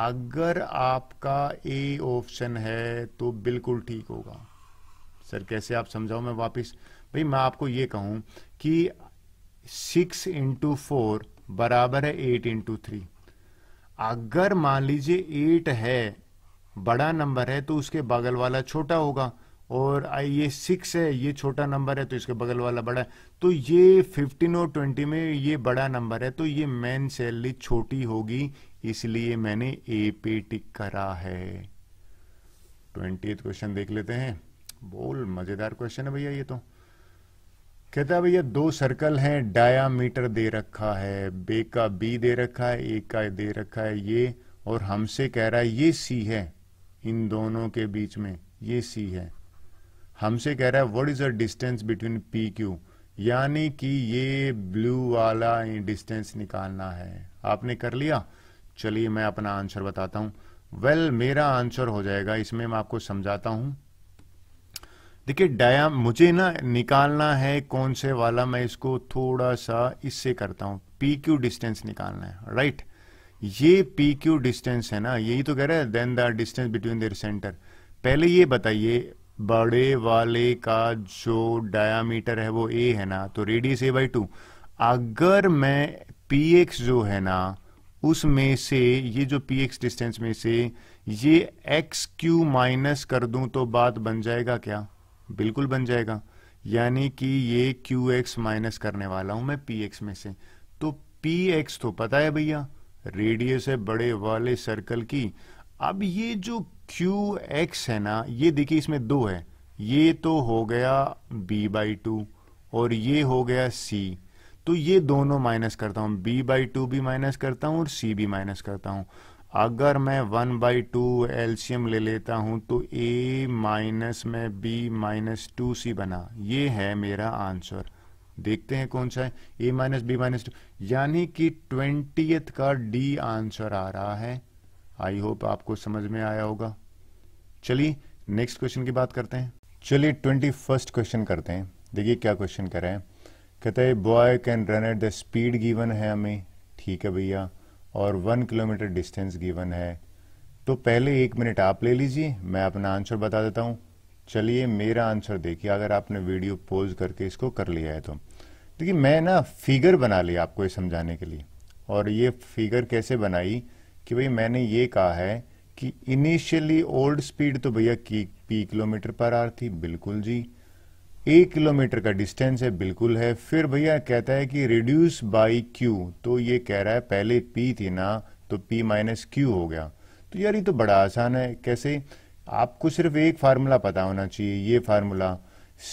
S1: अगर आपका ए ऑप्शन है तो बिल्कुल ठीक होगा सर कैसे आप समझाओ मैं वापस भाई मैं आपको ये कहूं कि सिक्स इंटू फोर बराबर है एट इंटू थ्री अगर मान लीजिए एट है बड़ा नंबर है तो उसके बगल वाला छोटा होगा और ये सिक्स है ये छोटा नंबर है तो इसके बगल वाला बड़ा है तो ये फिफ्टीन और ट्वेंटी में ये बड़ा नंबर है तो ये मैन सैलरी छोटी होगी इसलिए मैंने ए पे टिक करा है ट्वेंटी क्वेश्चन देख लेते हैं बोल मजेदार क्वेश्चन है भैया ये तो कहता है भैया दो सर्कल हैं डायामीटर दे रखा है बे का बी दे रखा है ए का दे रखा है ये और हमसे कह रहा है ये सी है इन दोनों के बीच में ये सी है हमसे कह रहा है what is the distance between P Q यानी कि ये ब्लू वाला डिस्टेंस निकालना है आपने कर लिया चलिए मैं अपना आंसर बताता हूं वेल well, मेरा आंसर हो जाएगा इसमें मैं आपको समझाता हूं देखिए डाया मुझे ना निकालना है कौन से वाला मैं इसको थोड़ा सा इससे करता हूं पी क्यू डिस्टेंस निकालना है राइट ये पी क्यू डिस्टेंस है ना यही तो कह रहा है then the distance between their centre पहले ये बताइए बड़े वाले का जो डायामीटर है वो ए है ना तो रेडियस ए बाई टू अगर मैं पी एक्स जो है ना उसमें से ये जो पी एक्स डिस्टेंस में से ये एक्स क्यू माइनस कर दूं तो बात बन जाएगा क्या बिल्कुल बन जाएगा यानी कि ये क्यू एक्स माइनस करने वाला हूं मैं पी एक्स में से तो पी एक्स तो पता है भैया रेडियस है बड़े वाले सर्कल की अब ये जो क्यू एक्स है ना ये देखिए इसमें दो है ये तो हो गया बी बाई टू और ये हो गया सी तो ये दोनों माइनस करता हूँ बी बाई टू भी माइनस करता हूं और सी भी माइनस करता हूं अगर मैं वन बाई टू एल्शियम ले लेता हूं तो ए माइनस में बी माइनस टू सी बना ये है मेरा आंसर देखते हैं कौन सा है A minus B minus two यानी कि ट्वेंटी का डी आंसर आ रहा है आई होप आपको समझ में आया होगा चलिए नेक्स्ट क्वेश्चन की बात करते हैं चलिए ट्वेंटी फर्स्ट क्वेश्चन करते हैं देखिए क्या क्वेश्चन कर रहे हैं कहते हैं boy can run at the speed given है हमें ठीक है भैया और वन किलोमीटर डिस्टेंस गिवन है तो पहले एक मिनट आप ले लीजिए मैं अपना आंसर बता देता हूं चलिए मेरा आंसर देखिए अगर आपने वीडियो पोज करके इसको कर लिया है तो देखिए मैं ना फिगर बना लिया आपको ये समझाने के लिए और ये फिगर कैसे बनाई कि भाई मैंने ये कहा है कि इनिशियली ओल्ड स्पीड तो भैया की पी किलोमीटर पर आर थी बिल्कुल जी एक किलोमीटर का डिस्टेंस है बिल्कुल है फिर भैया कहता है कि रिड्यूस बाई क्यू तो ये कह रहा है पहले पी थी ना तो पी माइनस क्यू हो गया तो यार ये तो बड़ा आसान है कैसे आपको सिर्फ एक फार्मूला पता होना चाहिए ये फार्मूला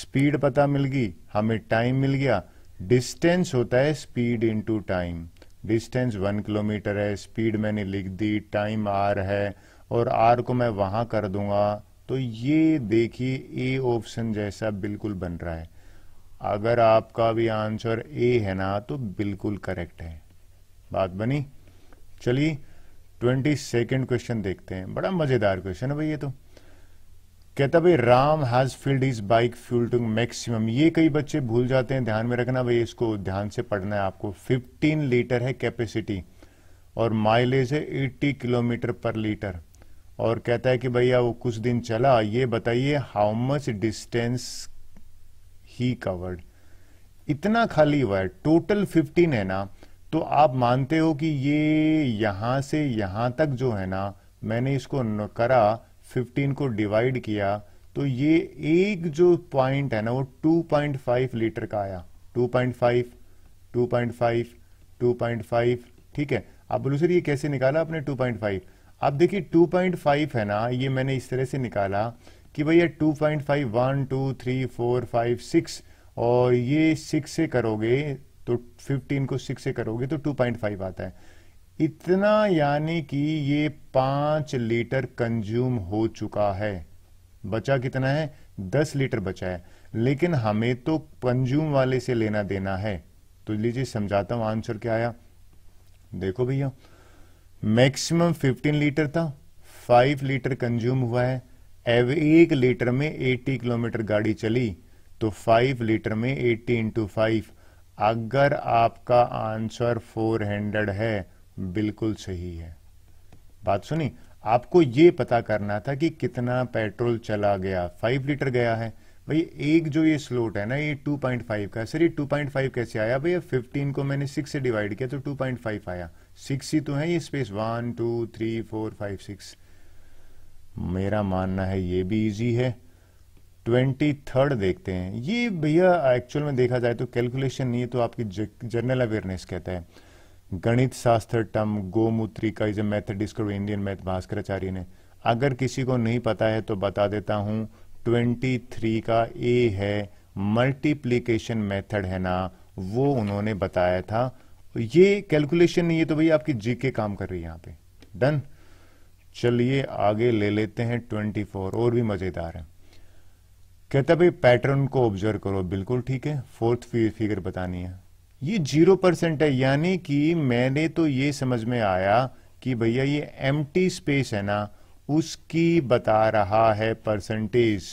S1: स्पीड पता मिल गई हमें टाइम मिल गया डिस्टेंस होता है speed into time distance one kilometre है स्पीड मैंने लिख दी टाइम आर है और आर को मैं वहां कर दूंगा तो ये देखिए ए ऑप्शन जैसा बिल्कुल बन रहा है अगर आपका भी आंसर ए है ना तो बिल्कुल करेक्ट है बात बनी चलिए ट्वेंटी सेकेंड क्वेश्चन देखते हैं बड़ा मजेदार क्वेश्चन है भाई ये तो कहता भाई Ram has filled his bike fuel to maximum ये कई बच्चे भूल जाते हैं ध्यान में रखना भाई इसको ध्यान से पढ़ना है आपको 15 लीटर है कैपेसिटी और माइलेज है 80 किलोमीटर पर लीटर और कहता है कि भैया वो कुछ दिन चला ये बताइए how much distance he covered इतना खाली हुआ है टोटल 15 है ना तो आप मानते हो कि ये यहां से यहां तक जो है ना मैंने इसको करा फिफ्टीन को डिवाइड किया तो ये एक जो पॉइंट है ना वो टू पॉइंट फाइव लीटर का आया टू पॉइंट फाइव ठीक है आप बोलो सर ये कैसे निकाला आपने टू पॉइंट फाइव आप देखिए फाइव है ना ये मैंने इस तरह से निकाला कि भैया two point five one two three four five six और ये सिक्स से करोगे तो फिफ्टीन को सिक्स से करोगे तो टू पॉइंट फाइव आता है इतना यानी कि ये पांच लीटर कंज्यूम हो चुका है बचा कितना है दस लीटर बचा है लेकिन हमें तो कंज्यूम वाले से लेना देना है तो लीजिए समझाता हूं आंसर क्या आया देखो भैया मैक्सिमम फिफ्टीन लीटर था फाइव लीटर कंज्यूम हुआ है एव एक लीटर में एटी किलोमीटर गाड़ी चली तो फाइव लीटर में एटी इंटू फाइव अगर आपका आंसर फोर हंड्रेड है बिल्कुल सही है बात सुनी आपको ये पता करना था कि कितना पेट्रोल चला गया फाइव लीटर गया है भाई एक जो ये स्लोट है ना ये 2.5 का सर ये 2.5 कैसे आया भैया 15 को मैंने 6 से डिवाइड किया तो 2.5 आया 6 ही तो है ये space one two three four five six मेरा मानना है ये भी इजी है ट्वेंटी थर्ड देखते हैं ये भैया एक्चुअल में देखा जाए तो कैलकुलेशन नहीं है तो आपकी जर्नल अवेयरनेस कहता है गणित शास्त्र गोमूत्री का is a method discover Indian math Bhaskaracharya ने अगर किसी को नहीं पता है तो बता देता हूं ट्वेंटी थ्री का ए है मल्टीप्लीकेशन मेथड है ना वो उन्होंने बताया था ये कैलकुलेशन नहीं है तो भैया आपकी जी के काम कर रही है यहां पे डन चलिए आगे ले लेते हैं ट्वेंटी फोर और भी मजेदार है कहता भाई पैटर्न को ऑब्जर्व करो बिल्कुल ठीक है फोर्थ फिगर बतानी है ये जीरो परसेंट है यानी कि मैंने तो ये समझ में आया कि भैया ये एम स्पेस है ना उसकी बता रहा है परसेंटेज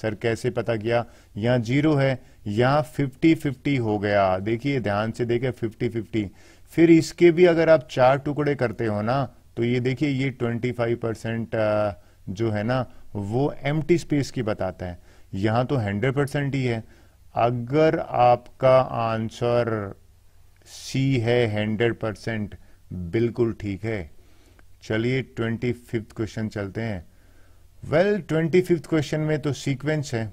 S1: सर कैसे पता किया यहाँ जीरो है यहाँ फिफ्टी फिफ्टी हो गया देखिए ध्यान से देखे फिफ्टी फिफ्टी फिर इसके भी अगर आप चार टुकड़े करते हो ना तो ये देखिए ये ट्वेंटी फाइव परसेंट जो है ना वो एम स्पेस की बताता है यहाँ तो हंड्रेड परसेंट ही है अगर आपका आंसर सी है हंड्रेड परसेंट बिल्कुल ठीक है चलिए ट्वेंटी फिफ्थ क्वेश्चन चलते हैं वेल ट्वेंटी फिफ्थ क्वेश्चन में तो सीक्वेंस है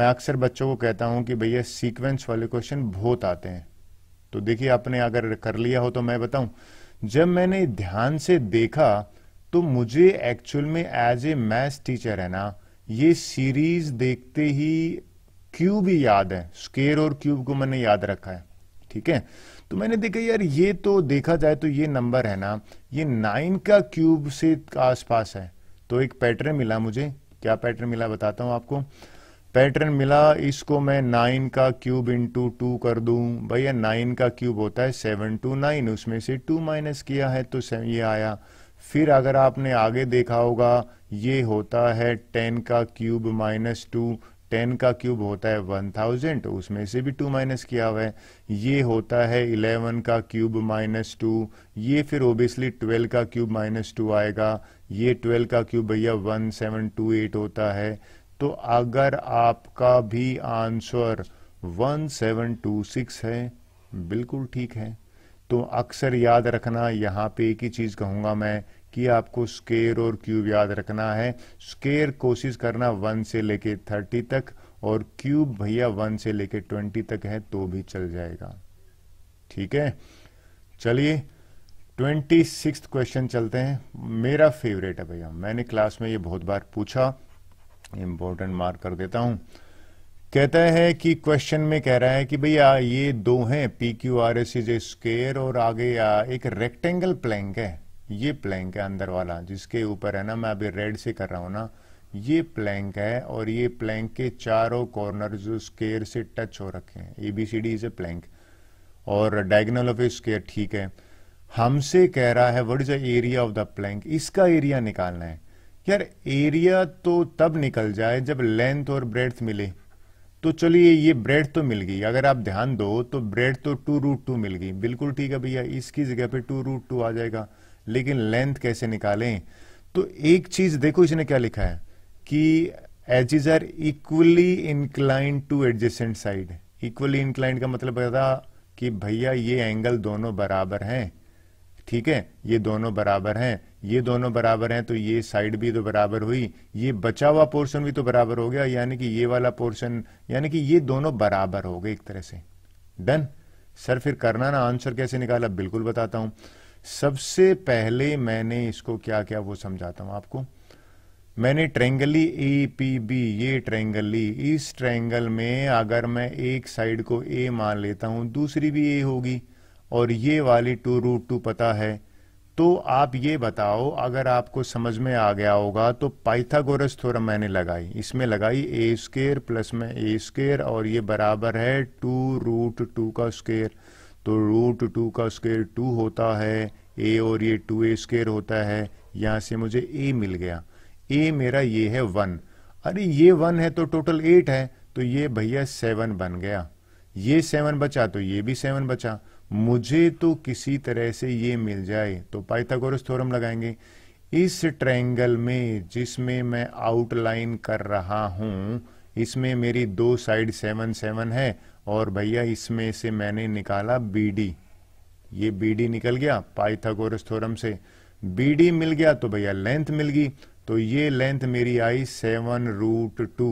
S1: मैं अक्सर बच्चों को कहता हूं कि भैया सीक्वेंस वाले क्वेश्चन बहुत आते हैं तो देखिए आपने अगर कर लिया हो तो मैं बताऊं जब मैंने ध्यान से देखा तो मुझे एक्चुअल में एज ए मैथ्स टीचर है ना ये सीरीज देखते ही क्यूब ही याद है स्केयर और क्यूब को मैंने याद रखा है ठीक है तो मैंने देखा यार ये तो देखा जाए तो ये नंबर है ना ये नाइन का क्यूब से आसपास है तो एक पैटर्न मिला मुझे क्या पैटर्न मिला बताता हूं आपको पैटर्न मिला इसको मैं नाइन का क्यूब इंटू टू कर दू भैया नाइन का क्यूब होता है सेवन टू नाइन उसमें से टू माइनस किया है तो ये आया फिर अगर आपने आगे देखा होगा ये होता है टेन का क्यूब माइनस टू टेन का क्यूब होता है वन थाउजेंड उसमें से भी टू माइनस किया हुआ है ये होता है इलेवन का क्यूब माइनस टू ये फिर ओबियसली ट्वेल्व का क्यूब माइनस टू आएगा ये ट्वेल्व का क्यूब भैया वन सेवन टू एट होता है तो अगर आपका भी answer one seven two six है बिल्कुल ठीक है तो अक्सर याद रखना यहाँ पे एक ही चीज़ कहूंगा मैं कि आपको स्केयर और क्यूब याद रखना है स्केयर कोशिश करना वन से लेके थर्टी तक और क्यूब भैया वन से लेके ट्वेंटी तक है तो भी चल जाएगा ठीक है चलिए ट्वेंटी सिक्स क्वेश्चन चलते हैं मेरा फेवरेट है भैया मैंने क्लास में ये बहुत बार पूछा इंपॉर्टेंट मार्क कर देता हूं कहता है कि क्वेश्चन में कह रहा है कि भैया ये दो हैं P Q R S is a square और आगे एक रेक्टेंगल प्लैंक है ये प्लैंक है अंदर वाला जिसके ऊपर है ना मैं अभी रेड से कर रहा हूँ ना ये प्लैंक है और ये प्लैंक के चारों कॉर्नर जो स्केयर से टच हो रखे हैं A B C D is a plank और डायगनल ऑफ ए स्केयर ठीक है हमसे कह रहा है what is the area of the plank इसका एरिया निकालना है यार एरिया तो तब निकल जाए जब लेंथ और ब्रेड मिले तो चलिए ये ब्रेड तो मिल गई अगर आप ध्यान दो तो ब्रेड तो टू रूट टू मिल गई बिल्कुल ठीक है भैया इसकी जगह पे टू रूट टू आ जाएगा लेकिन लेंथ कैसे निकालें तो एक चीज देखो इसने क्या लिखा है कि edges are equally inclined to adjacent side equally inclined का मतलब बता कि भैया ये एंगल दोनों बराबर हैं ठीक है ये दोनों बराबर हैं ये दोनों बराबर हैं तो ये साइड भी तो बराबर हुई ये बचा हुआ पोर्शन भी तो बराबर हो गया यानी कि ये वाला पोर्शन यानी कि ये दोनों बराबर हो गए एक तरह से डन सर फिर करना ना आंसर कैसे निकाला बिल्कुल बताता हूं सबसे पहले मैंने इसको क्या क्या वो समझाता हूं आपको मैंने ट्रेंगली ए पी बी ये ट्रेंगली e, इस ट्रेंगल में अगर मैं एक साइड को ए मान लेता हूं दूसरी भी ए होगी और ये वाली टू रूट टू पता है तो आप ये बताओ अगर आपको समझ में आ गया होगा तो पाइथागोरस थ्योरम मैंने लगाई इसमें लगाई ए स्केयर प्लस में ए स्केयर और ये बराबर है टू रूट टू का स्केयर तो रूट टू का स्केयर टू होता है ए और ये टू ए स्केयर होता है यहाँ से मुझे ए मिल गया ए मेरा ये है वन अरे ये वन है तो टोटल एट है तो ये भैया सेवन बन गया ये सेवन बचा तो ये भी सेवन बचा मुझे तो किसी तरह से ये मिल जाए तो पाइथागोरस थ्योरम लगाएंगे इस ट्रायंगल में जिसमें मैं आउटलाइन कर रहा हूं इसमें मेरी दो साइड सेवन सेवन है और भैया इसमें से मैंने निकाला बी डी ये बी डी निकल गया पाइथागोरस थ्योरम से बी डी मिल गया तो भैया लेंथ मिल गई तो ये लेंथ मेरी आई सेवन रूट टू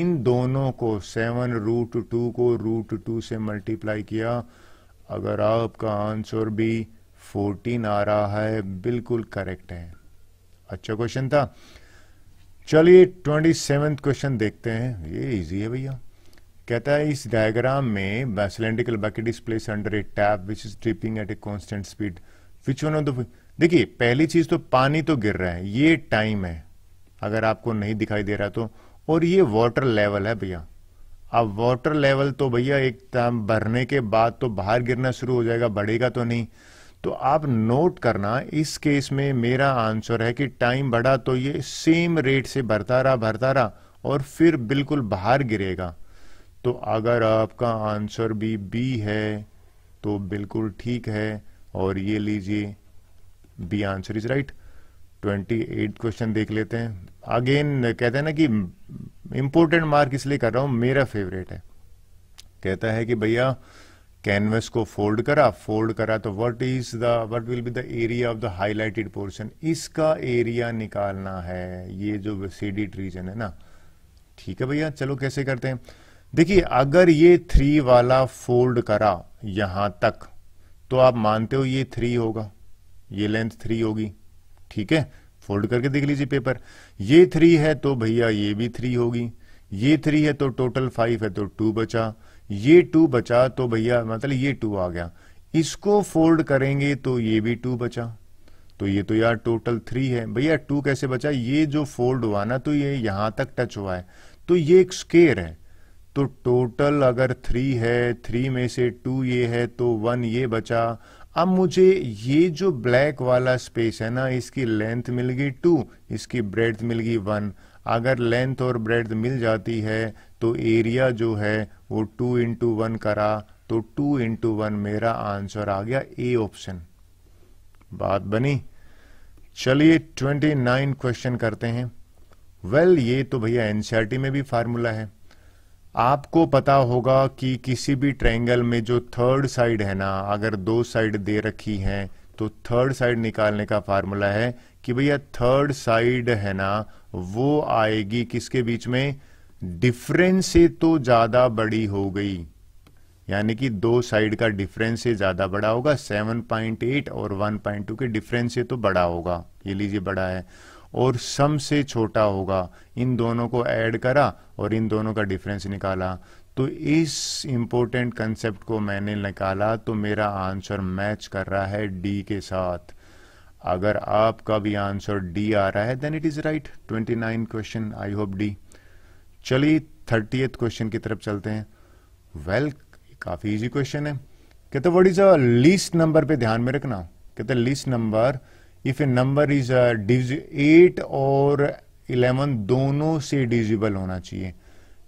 S1: इन दोनों को सेवन रूट टू को रूट टू से मल्टीप्लाई किया अगर आपका आंसर भी फोर्टीन आ रहा है बिल्कुल करेक्ट है अच्छा क्वेश्चन था चलिए ट्वेंटी सेवेंथ क्वेश्चन देखते हैं ये इजी है भैया कहता है इस डायग्राम में cylindrical bucket is placed under a tap which is dripping at a constant speed which one of the देखिए पहली चीज तो पानी तो गिर रहा है ये टाइम है अगर आपको नहीं दिखाई दे रहा तो और ये वाटर लेवल है भैया अब वाटर लेवल तो भैया एक टाइम भरने के बाद तो बाहर गिरना शुरू हो जाएगा बढ़ेगा तो नहीं तो आप नोट करना इस केस में मेरा आंसर है कि टाइम बढ़ा तो ये सेम रेट से भरता रहा भरता रहा और फिर बिल्कुल बाहर गिरेगा तो अगर आपका आंसर भी बी है तो बिल्कुल ठीक है और ये लीजिए B answer is right twenty eight question देख लेते हैं अगेन कहते हैं ना कि इंपोर्टेंट मार्क इसलिए कर रहा हूं मेरा फेवरेट है कहता है कि भैया कैनवस को फोल्ड करा फोल्ड करा तो what is the what will be the area of the highlighted portion इसका एरिया निकालना है ये जो सीडिट रीजन है ना ठीक है भैया चलो कैसे करते हैं देखिए अगर ये थ्री वाला फोल्ड करा यहां तक तो आप मानते हो ये थ्री होगा ये लेंथ थ्री होगी ठीक है फोल्ड करके देख लीजिए पेपर ये थ्री है तो भैया ये भी थ्री होगी ये थ्री है तो टोटल फाइव है तो टू बचा ये टू बचा तो भैया मतलब ये टू आ गया इसको फोल्ड करेंगे तो ये भी टू बचा तो ये तो यार टोटल थ्री है भैया टू कैसे बचा ये जो फोल्ड हुआ ना तो ये यहां तक टच हुआ है तो ये एक स्केयर है तो टोटल अगर थ्री है थ्री में से टू ये है तो वन ये बचा अब मुझे ये जो ब्लैक वाला स्पेस है ना इसकी लेंथ मिल गई टू इसकी ब्रेड मिल गई वन अगर लेंथ और ब्रेड मिल जाती है तो एरिया जो है वो टू इंटू वन करा तो टू इंटू वन मेरा आंसर आ गया ए ऑप्शन बात बनी चलिए ट्वेंटी नाइन क्वेश्चन करते हैं वेल well, ये तो भैया एनसीआरटी e में भी फार्मूला है आपको पता होगा कि किसी भी ट्रायंगल में जो थर्ड साइड है ना अगर दो साइड दे रखी है तो थर्ड साइड निकालने का फार्मूला है कि भैया थर्ड साइड है ना वो आएगी किसके बीच में डिफरेंस से तो ज्यादा बड़ी हो गई यानी कि दो साइड का डिफरेंस से ज्यादा बड़ा होगा 7.8 और 1.2 के डिफरेंस से तो बड़ा होगा ये लीजिए बड़ा है और सम से छोटा होगा इन दोनों को ऐड करा और इन दोनों का डिफरेंस निकाला तो इस इम्पोर्टेंट कंसेप्ट को मैंने निकाला तो मेरा आंसर मैच कर रहा है डी के साथ अगर आपका भी आंसर डी आ रहा है then it is right 29 question I hope D चलिए थर्टी क्वेश्चन की तरफ चलते हैं वेल well, काफी इजी क्वेश्चन है कहते what is a least number पे ध्यान में रखना कहते least number if a number is eight और इलेवन दोनों से डिविजिबल होना चाहिए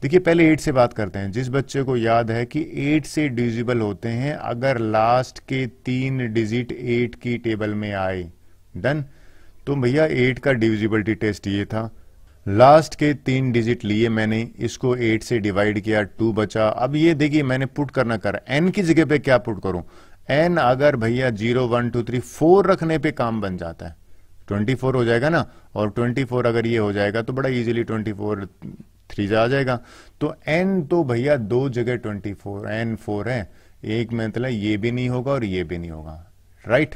S1: देखिए पहले एट से बात करते हैं जिस बच्चे को याद है कि एट से डिजिबल होते हैं अगर लास्ट के तीन डिजिट एट की टेबल में आए डन तो भैया एट का डिविजिबिलिटी टेस्ट ये था लास्ट के तीन डिजिट लिए मैंने इसको एट से डिवाइड किया टू बचा अब ये देखिए मैंने पुट करना कर एन की जगह पे क्या पुट करूं एन अगर भैया zero one two three four रखने पे काम बन जाता है ट्वेंटी फोर हो जाएगा ना और ट्वेंटी फोर अगर ये हो जाएगा तो बड़ा इजीली ट्वेंटी फोर थ्री जा जाएगा तो एन तो भैया दो जगह ट्वेंटी फोर एन फोर है एक में मतलब ये भी नहीं होगा और ये भी नहीं होगा राइट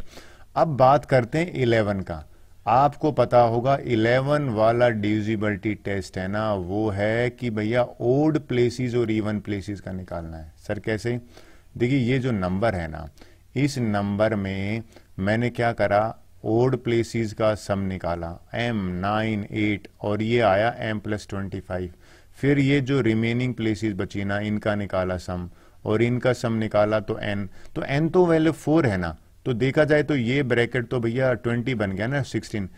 S1: अब बात करते हैं इलेवन का आपको पता होगा इलेवन वाला डिविजिबिलिटी टेस्ट है ना वो है कि भैया ओल्ड प्लेसिस और इवन प्लेसिस का निकालना है सर कैसे देखिए ये जो नंबर है ना इस नंबर में मैंने क्या करा ओल्ड प्लेसेस का सम निकाला m नाइन एट और ये आया m प्लस ट्वेंटी फाइव फिर ये जो रिमेनिंग प्लेसेस बची ना इनका निकाला सम और इनका सम निकाला तो n तो n तो वैल्यू फोर है ना तो देखा जाए तो ये ब्रैकेट तो भैया ट्वेंटी बन गया ना सिक्सटीन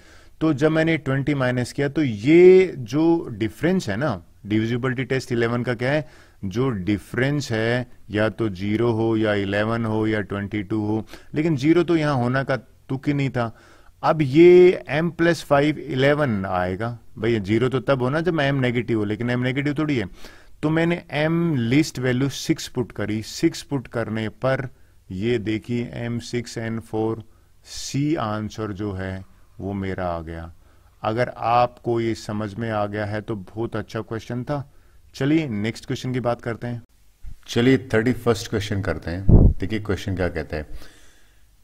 S1: तो जब मैंने ट्वेंटी माइनस किया तो ये जो डिफरेंस है ना डिविजिबिलिटी टेस्ट इलेवन का क्या है जो डिफरेंस है या तो जीरो हो या इलेवन हो या ट्वेंटी टू हो लेकिन जीरो तो यहां होना का तुक ही नहीं था अब ये एम प्लस फाइव इलेवन आएगा भैया जीरो तो तब होना जब एम नेगेटिव हो लेकिन एम नेगेटिव थोड़ी है तो मैंने M least value six put करी सिक्स पुट करने पर ये देखी M six N four C answer जो है वो मेरा आ गया अगर आपको ये समझ में आ गया है तो बहुत अच्छा क्वेश्चन था चलिए नेक्स्ट क्वेश्चन की बात करते हैं चलिए थर्टी फर्स्ट क्वेश्चन करते हैं देखिए क्वेश्चन क्या कहते हैं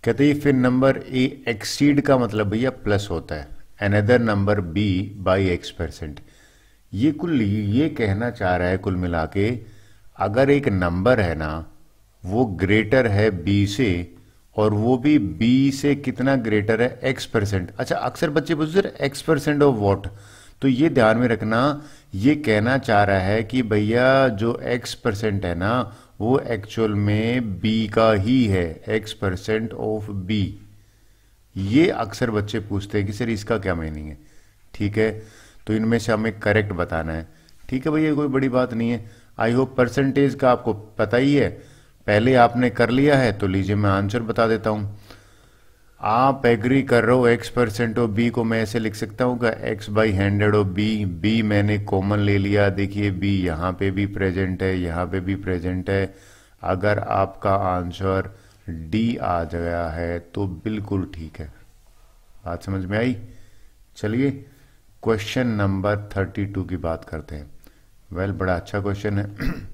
S1: कहते हैं फिर नंबर ए एक्सीड का मतलब भैया प्लस होता है another number B by X percent ये कुल ये कहना चाह रहा है कुल मिला के अगर एक नंबर है ना वो ग्रेटर है बी से और वो भी बी से कितना ग्रेटर है एक्स परसेंट अच्छा अक्सर बच्चे पूछते एक्स परसेंट ऑफ वॉट तो ये ध्यान में रखना ये कहना चाह रहा है कि भैया जो एक्स परसेंट है ना वो एक्चुअल में बी का ही है एक्स परसेंट ऑफ बी ये अक्सर बच्चे पूछते हैं कि सर इसका क्या मीनिंग है ठीक है तो इनमें से हमें करेक्ट बताना है ठीक है भैया कोई बड़ी बात नहीं है आई होप परसेंटेज का आपको पता ही है पहले आपने कर लिया है तो लीजिए मैं आंसर बता देता हूँ आप एग्री कर रहे हो एक्स परसेंट ऑफ बी को मैं ऐसे लिख सकता हूँ x X by hundred of B B मैंने कॉमन ले लिया देखिए बी यहाँ पे भी प्रेजेंट है यहाँ पे भी प्रेजेंट है अगर आपका आंसर डी आ गया है तो बिल्कुल ठीक है बात समझ में आई चलिए क्वेश्चन नंबर थर्टी टू की बात करते हैं वेल well, बड़ा अच्छा क्वेश्चन है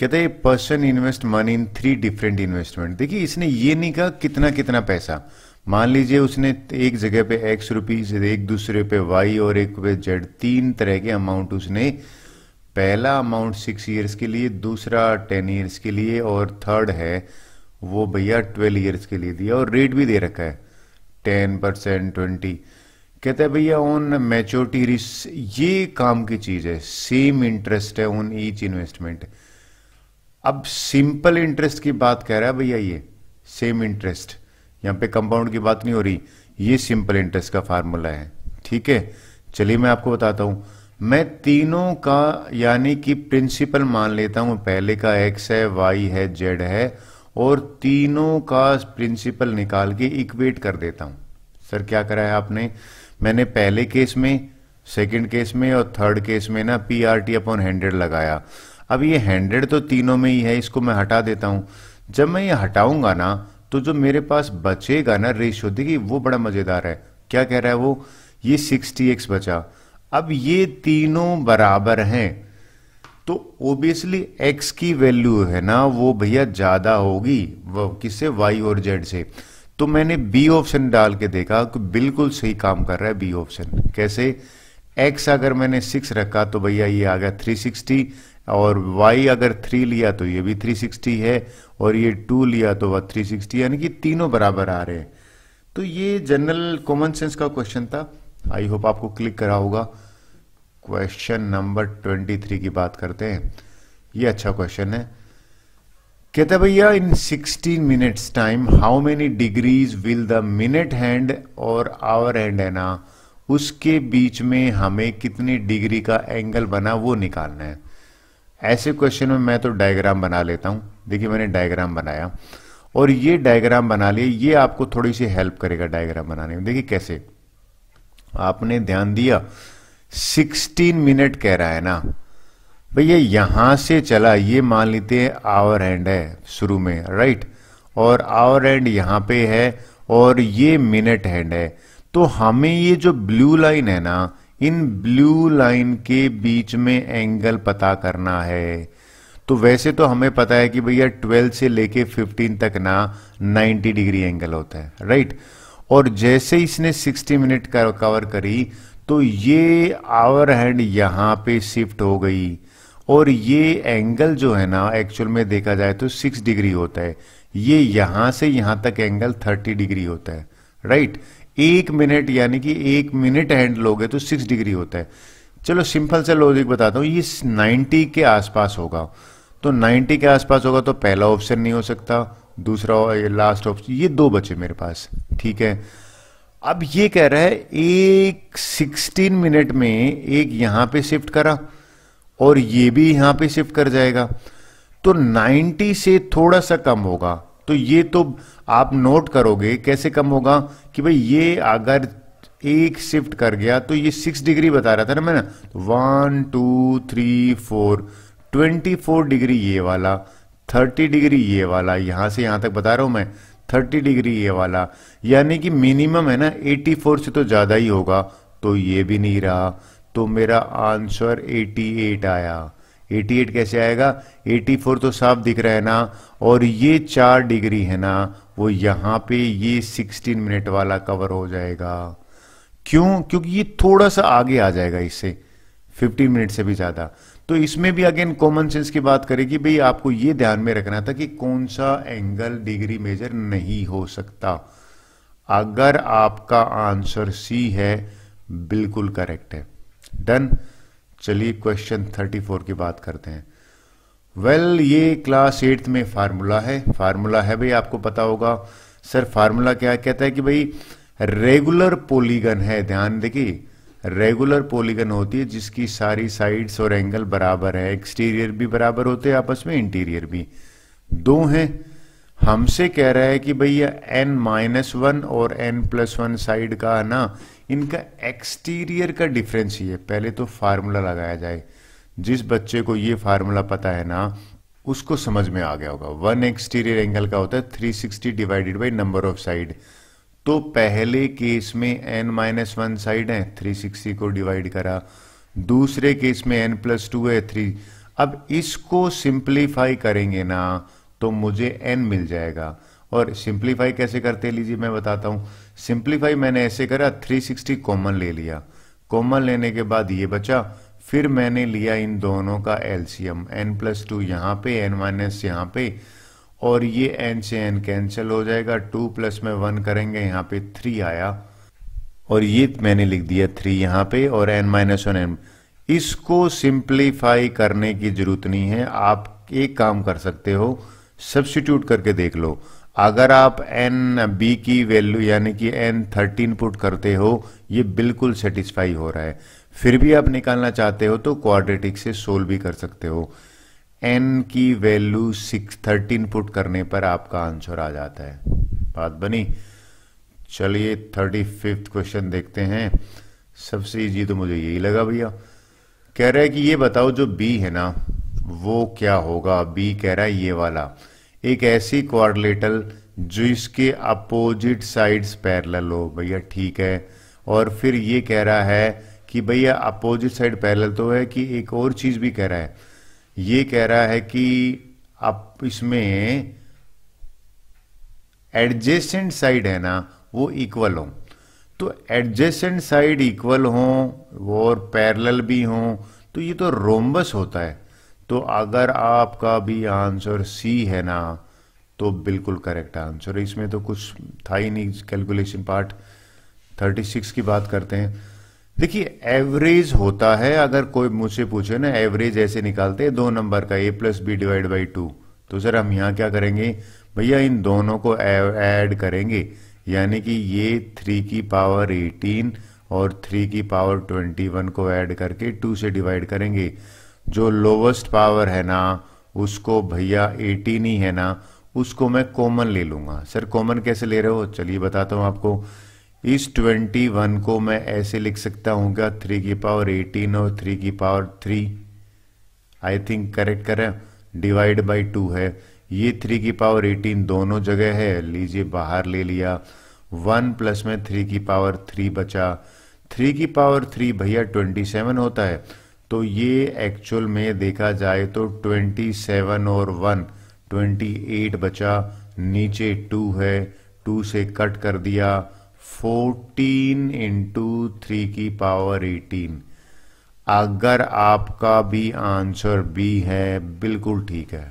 S1: कहते हैं person invest money in three different investment देखिए इसने ये नहीं कहा कितना कितना पैसा मान लीजिए उसने एक जगह पे एक्स रुपीज एक दूसरे पे वाई और एक पे जेड तीन तरह के अमाउंट उसने पहला अमाउंट सिक्स ईयर्स के लिए दूसरा टेन ईयर्स के लिए और थर्ड है वो भैया ट्वेल्व ईयर्स के लिए दिया और रेट भी दे रखा है टेन परसेंट ट्वेंटी कहते हैं भैया ऑन मेच्योरिटी रिस्क ये काम की चीज़ है सेम इंटरेस्ट है ऑन ईच इन्वेस्टमेंट अब सिंपल इंटरेस्ट की बात कह रहा है भैया ये सेम इंटरेस्ट यहां पे कंपाउंड की बात नहीं हो रही ये सिंपल इंटरेस्ट का फार्मूला है ठीक है चलिए मैं आपको बताता हूं मैं तीनों का यानी कि प्रिंसिपल मान लेता हूं पहले का एक्स है वाई है जेड है और तीनों का प्रिंसिपल निकाल के इक्वेट कर देता हूं सर क्या करा है आपने मैंने पहले केस में सेकंड केस में और थर्ड केस में ना P R T upon hundred लगाया अब ये हैंड्रेड तो तीनों में ही है इसको मैं हटा देता हूँ जब मैं ये हटाऊंगा ना तो जो मेरे पास बचेगा ना रेशियो देखिए वो बड़ा मज़ेदार है क्या कह रहा है वो ये सिक्सटी एक्स बचा अब ये तीनों बराबर हैं तो ओबियसली एक्स की वैल्यू है ना वो भैया ज़्यादा होगी वो किससे वाई और जेड से तो मैंने बी ऑप्शन डाल के देखा कि बिल्कुल सही काम कर रहा है बी ऑप्शन कैसे एक्स अगर मैंने सिक्स रखा तो भैया ये आ गया थ्री सिक्सटी और y अगर थ्री लिया तो ये भी थ्री सिक्सटी है और ये टू लिया तो वह थ्री सिक्सटी यानी कि तीनों बराबर आ रहे हैं तो ये जनरल कॉमन सेंस का क्वेश्चन था आई होप आपको क्लिक करा होगा क्वेश्चन नंबर ट्वेंटी थ्री की बात करते हैं ये अच्छा क्वेश्चन है कहते भैया in sixteen minutes time how many degrees will the minute hand और आवर हैंड है ना उसके बीच में हमें कितनी डिग्री का एंगल बना वो निकालना है ऐसे क्वेश्चन में मैं तो डायग्राम बना लेता हूं देखिए मैंने डायग्राम बनाया और ये डायग्राम बना लिए ये आपको थोड़ी सी हेल्प करेगा डायग्राम बनाने में देखिए कैसे आपने ध्यान दिया 16 मिनट कह रहा है ना भैया यहां से चला ये मान लेते हैं आवर एंड है शुरू में राइट और आवर एंड यहां पे है और ये मिनट हैंड है तो हमें ये जो ब्लू लाइन है ना इन ब्लू लाइन के बीच में एंगल पता करना है तो वैसे तो हमें पता है कि भैया 12 से लेके 15 तक ना 90 डिग्री एंगल होता है राइट और जैसे इसने 60 मिनट का कवर करी तो ये आवर हैंड यहां पे शिफ्ट हो गई और ये एंगल जो है ना एक्चुअल में देखा जाए तो 6 डिग्री होता है ये यहां से यहां तक एंगल 30 डिग्री होता है राइट right? एक मिनट यानी कि एक मिनट हैंड लोगे तो सिक्स डिग्री होता है चलो सिंपल से लॉजिक बताता हूँ ये नाइन्टी के आसपास होगा तो नाइन्टी के आसपास होगा तो पहला ऑप्शन नहीं हो सकता दूसरा लास्ट ऑप्शन ये दो बचे मेरे पास ठीक है अब ये कह रहा है एक सिक्सटीन मिनट में एक यहां पे शिफ्ट करा और ये भी यहां पे शिफ्ट कर जाएगा तो नाइन्टी से थोड़ा सा कम होगा तो ये तो आप नोट करोगे कैसे कम होगा कि भाई ये अगर एक शिफ्ट कर गया तो ये सिक्स डिग्री बता रहा था ना मैंने one two three four twenty four degree ये वाला थर्टी डिग्री ये वाला यहाँ से यहाँ तक बता रहा हूँ मैं थर्टी डिग्री ये वाला यानी कि मिनिमम है ना एटी फोर से तो ज़्यादा ही होगा तो ये भी नहीं रहा तो मेरा आंसर एटी एट आया 88 कैसे आएगा 84 तो साफ दिख रहा है ना और ये चार डिग्री है ना वो यहां पे ये 16 मिनट वाला कवर हो जाएगा क्यों क्योंकि ये थोड़ा सा आगे आ जाएगा इससे 15 मिनट से भी ज़्यादा तो इसमें भी अगेन कॉमन सेंस की बात करेगी भाई आपको ये ध्यान में रखना था कि कौन सा एंगल डिग्री मेजर नहीं हो सकता अगर आपका आंसर सी है बिल्कुल करेक्ट है डन चलिए क्वेश्चन थर्टी फोर की बात करते हैं वेल well, ये क्लास एट्थ में फार्मूला है फार्मूला है भाई आपको पता होगा सर फार्मूला क्या कहता है कि भाई रेगुलर पोलीगन है ध्यान देखिए रेगुलर पोलीगन होती है जिसकी सारी साइड्स और एंगल बराबर है एक्सटीरियर भी बराबर होते हैं आपस में इंटीरियर भी दो हैं हमसे कह रहा है कि भैया एन माइनस वन और एन प्लस वन साइड का ना इनका एक्सटीरियर का डिफरेंस ही है पहले तो फार्मूला लगाया जाए जिस बच्चे को ये फार्मूला पता है ना उसको समझ में आ गया होगा वन एक्सटीरियर एंगल का होता है 360 divided by number of side तो पहले केस में एन माइनस वन साइड है 360 को डिवाइड करा दूसरे केस में एन प्लस टू है थ्री अब इसको सिंप्लीफाई करेंगे ना तो मुझे एन मिल जाएगा और सिंप्लीफाई कैसे करते लीजिए मैं बताता हूँ सिंप्लीफाई मैंने ऐसे करा 360 कॉमन ले लिया कॉमन लेने के बाद ये बचा फिर मैंने लिया इन दोनों का एलसीएम एन प्लस टू यहाँ पे एन माइनस यहाँ पे और ये एन से एन कैंसिल हो जाएगा टू प्लस में वन करेंगे यहाँ पे थ्री आया और ये मैंने लिख दिया थ्री यहाँ पे और एन माइनस वन एन इसको सिंप्लीफाई करने की जरूरत नहीं है आप एक काम कर सकते हो सब्सिट्यूट करके देख लो अगर आप एन बी की वैल्यू यानी कि एन थर्टीन पुट करते हो ये बिल्कुल सेटिस्फाई हो रहा है फिर भी आप निकालना चाहते हो तो क्वाड्रेटिक से सोल्व भी कर सकते हो एन की वैल्यू सिक्स थर्टीन पुट करने पर आपका आंसर आ जाता है बात बनी चलिए थर्टी फिफ्थ क्वेश्चन देखते हैं सबसे ईजी तो मुझे यही लगा भैया कह रहे हैं कि ये बताओ जो बी है ना वो क्या होगा बी कह रहा है ये वाला एक ऐसी क्वारलेटल जो इसके अपोजिट साइड्स पैरल हो भैया ठीक है और फिर ये कह रहा है कि भैया अपोजिट साइड पैरल तो है कि एक और चीज़ भी कह रहा है ये कह रहा है कि आप इसमें एडजेसेंट साइड है ना वो इक्वल हो तो एडजेसेंट साइड इक्वल हो और पैरल भी हों तो ये तो रोमबस होता है तो अगर आपका भी आंसर सी है ना तो बिल्कुल करेक्ट आंसर है इसमें तो कुछ था ही नहीं कैलकुलेशन पार्ट 36 की बात करते हैं देखिए एवरेज होता है अगर कोई मुझसे पूछे ना एवरेज ऐसे निकालते हैं दो नंबर का A plus B divide by two तो सर हम यहाँ क्या करेंगे भैया इन दोनों को ऐड करेंगे यानी कि ये थ्री की पावर एटीन और थ्री की पावर ट्वेंटी वन को ऐड करके टू से डिवाइड करेंगे जो लोवेस्ट पावर है ना उसको भैया एटीन ही है ना उसको मैं कॉमन ले लूंगा सर कॉमन कैसे ले रहे हो चलिए बताता हूँ आपको इस 21 को मैं ऐसे लिख सकता हूँ क्या थ्री की पावर 18 और थ्री की power three I think correct करें डिवाइड बाई टू है ये थ्री की पावर 18 दोनों जगह है लीजिए बाहर ले लिया वन प्लस में थ्री की पावर थ्री बचा थ्री की पावर थ्री भैया 27 होता है तो ये एक्चुअल में देखा जाए तो 27 और 1 28 बचा नीचे 2 है 2 से कट कर दिया 14 इंटू थ्री की पावर 18 अगर आपका भी आंसर बी है बिल्कुल ठीक है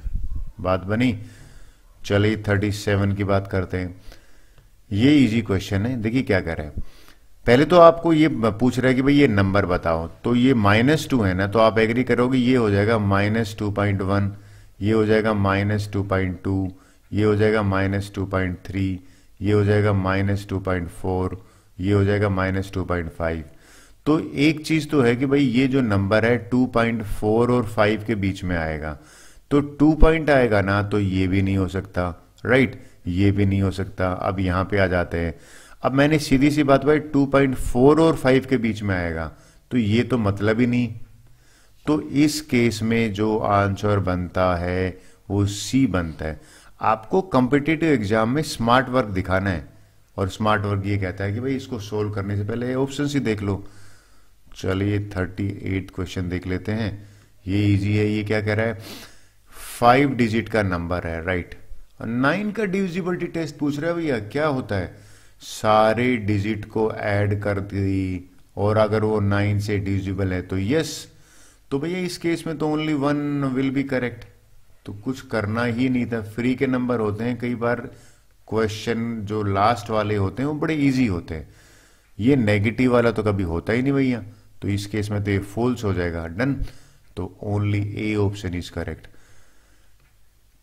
S1: बात बनी चलिए 37 की बात करते हैं ये इजी क्वेश्चन है देखिए क्या करें पहले तो आपको ये पूछ रहा है कि भाई ये नंबर बताओ तो ये माइनस टू है ना तो आप एग्री करोगे ये हो जाएगा माइनस टू पॉइंट वन ये हो जाएगा माइनस टू पॉइंट टू ये हो जाएगा माइनस टू पॉइंट थ्री ये हो जाएगा माइनस टू पॉइंट फोर ये हो जाएगा माइनस टू पॉइंट फाइव तो एक चीज़ तो है कि भाई ये जो नंबर है टू पॉइंट फोर और फाइव के बीच में आएगा तो टू पॉइंट आएगा ना तो ये भी नहीं हो सकता राइट ये भी नहीं हो सकता अब यहाँ पे आ जाते हैं अब मैंने सीधी सी बात भाई 2.4 और 5 के बीच में आएगा तो ये तो मतलब ही नहीं तो इस केस में जो आंसर बनता है वो सी बनता है आपको कॉम्पिटेटिव एग्जाम में स्मार्ट वर्क दिखाना है और स्मार्ट वर्क ये कहता है कि भाई इसको सोल्व करने से पहले ऑप्शन ही देख लो चलिए थर्टी एट क्वेश्चन देख लेते हैं ये इजी है ये क्या कह रहा है फाइव डिजिट का नंबर है राइट और नाइन का डिविजिबिलिटी टेस्ट पूछ रहा है भैया क्या होता है सारे डिजिट को ऐड कर दी और अगर वो नाइन से डिजिबल है तो यस तो भैया इस केस में तो only one will be correct तो कुछ करना ही नहीं था फ्री के नंबर होते हैं कई बार क्वेश्चन जो लास्ट वाले होते हैं वो बड़े इजी होते हैं ये नेगेटिव वाला तो कभी होता ही नहीं भैया तो इस केस में तो ये फॉल्स हो जाएगा डन तो only A option is correct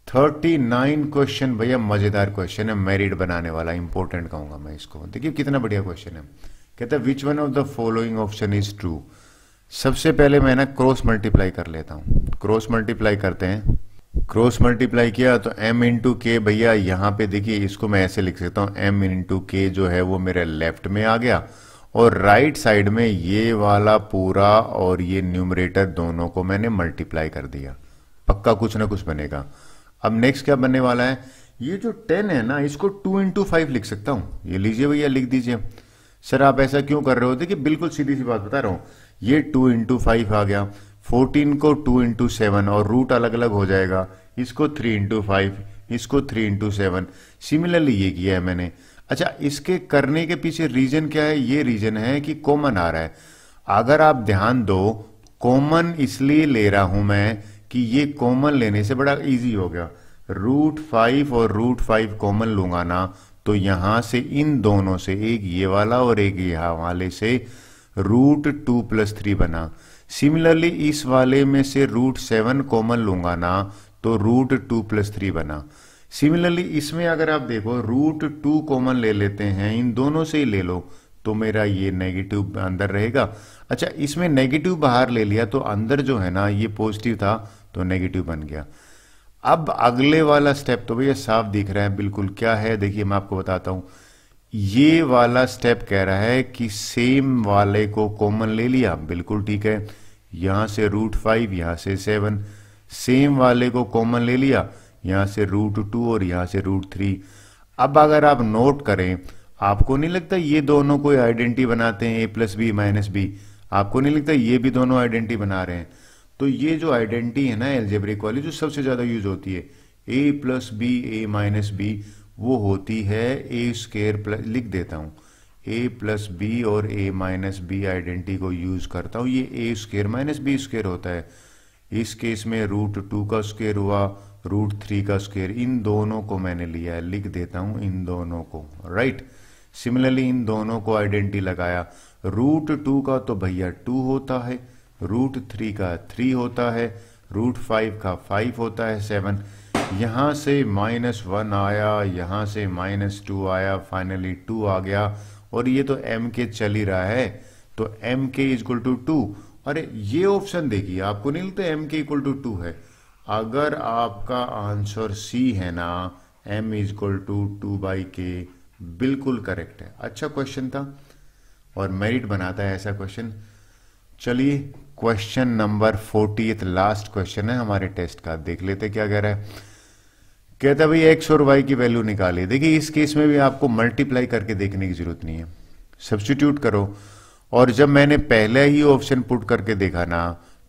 S1: thirty nine question भैया मजेदार क्वेश्चन है मेरिट बनाने वाला इंपॉर्टेंट कहूंगा मैं इसको देखिए कितना बढ़िया क्वेश्चन है कहता है which one of the following option is true सबसे पहले मैं ना क्रॉस मल्टीप्लाई कर लेता हूँ क्रॉस मल्टीप्लाई करते हैं क्रॉस मल्टीप्लाई किया तो m इंटू के भैया यहाँ पे देखिए इसको मैं ऐसे लिख सकता हूँ m इंटू के जो है वो मेरे लेफ्ट में आ गया और राइट साइड में ये वाला पूरा और ये न्यूमरेटर दोनों को मैंने मल्टीप्लाई कर दिया पक्का कुछ ना कुछ बनेगा अब नेक्स्ट क्या बनने वाला है ये जो टेन है ना इसको टू इंटू फाइव लिख सकता हूं ये लीजिए भैया लिख दीजिए सर आप ऐसा क्यों कर रहे हो देखिए बिल्कुल सीधी सी बात बता रहा हूं ये टू इंटू फाइव आ गया फोर्टीन को टू इंटू सेवन और रूट अलग अलग हो जाएगा इसको थ्री इंटू फाइव इसको थ्री इंटू सेवन सिमिलरली ये किया है मैंने अच्छा इसके करने के पीछे रीजन क्या है ये रीजन है कि कॉमन आ रहा है अगर आप ध्यान दो कॉमन इसलिए ले रहा हूं मैं कि ये कॉमन लेने से बड़ा इजी हो गया रूट फाइव और रूट फाइव कॉमन लूंगा ना तो यहां से इन दोनों से एक ये वाला और एक ये वाले से रूट टू प्लस थ्री बना सिमिलरली इस वाले में से रूट सेवन कॉमन लूंगा ना तो रूट टू प्लस थ्री बना सिमिलरली इसमें अगर आप देखो रूट टू कॉमन ले लेते हैं इन दोनों से ही ले लो तो मेरा ये नेगेटिव अंदर रहेगा अच्छा इसमें नेगेटिव बाहर ले लिया तो अंदर जो है ना ये पॉजिटिव था तो नेगेटिव बन गया अब अगले वाला स्टेप तो भैया साफ दिख रहा है बिल्कुल क्या है देखिए मैं आपको बताता हूं ये वाला स्टेप कह रहा है कि सेम वाले को कॉमन ले लिया बिल्कुल ठीक है यहां से रूट फाइव यहां से सेवन सेम वाले को कॉमन ले लिया यहां से रूट टू और यहां से रूट थ्री अब अगर आप नोट करें आपको नहीं लगता ये दोनों कोई आइडेंटिटी बनाते हैं A plus B minus B आपको नहीं लगता ये भी दोनों आइडेंटिटी बना रहे हैं तो ये जो आइडेंटिटी है ना एल्जेब्रिक वाली जो सबसे ज्यादा यूज होती है A plus B A minus B वो होती है ए स्केयर प्लस लिख देता हूँ ए प्लस बी और ए माइनस बी आइडेंटिटी को यूज करता हूँ ये A square minus B square होता है इस केस में रूट टू का स्केयर हुआ रूट थ्री का स्केयर इन दोनों को मैंने लिया है लिख देता हूँ इन दोनों को राइट सिमिलरली इन दोनों को आइडेंटिटी लगाया रूट टू का तो भैया टू होता है रूट थ्री का थ्री होता है रूट फाइव का फाइव होता है सेवन यहाँ से माइनस वन आया यहाँ से माइनस टू आया फाइनली टू आ गया और ये तो एम के चल ही रहा है तो एम के इजक्वल टू टू अरे ये ऑप्शन देखिए आपको नहीं लगता एम के इक्वल टू टू है अगर आपका आंसर सी है ना M is equal to two by K बिल्कुल करेक्ट है अच्छा क्वेश्चन था और मेरिट बनाता है ऐसा क्वेश्चन चलिए question number forty last question है हमारे टेस्ट का देख लेते क्या कह रहा है कहता भाई एक्स और वाई की वैल्यू निकाली देखिए इस केस में भी आपको मल्टीप्लाई करके देखने की जरूरत नहीं है सब्सटीट्यूट करो और जब मैंने पहले ही ऑप्शन पुट करके देखा ना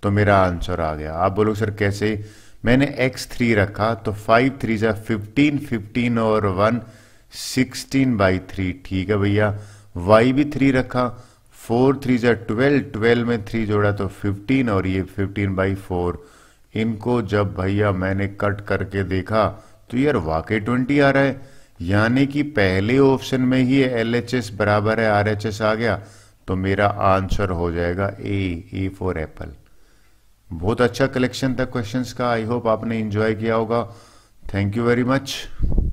S1: तो मेरा आंसर आ गया आप बोलो सर कैसे मैंने एक्स थ्री रखा तो फाइव थ्री जा फिफ्टीन फिफ्टीन और वन सिक्सटीन बाई थ्री ठीक है भैया वाई भी थ्री रखा फोर थ्री जै ट्वेल्व ट्वेल्व में थ्री जोड़ा तो फिफ्टीन और ये फिफ्टीन बाई फोर इनको जब भैया मैंने कट करके देखा तो यार वाकई ट्वेंटी आ रहा है यानी कि पहले ऑप्शन में ही एल एच एस बराबर है आर एच एस आ गया तो मेरा आंसर हो जाएगा ए ए फॉर एप्पल बहुत अच्छा कलेक्शन था क्वेश्चंस का आई होप आपने एंजॉय किया होगा थैंक यू वेरी मच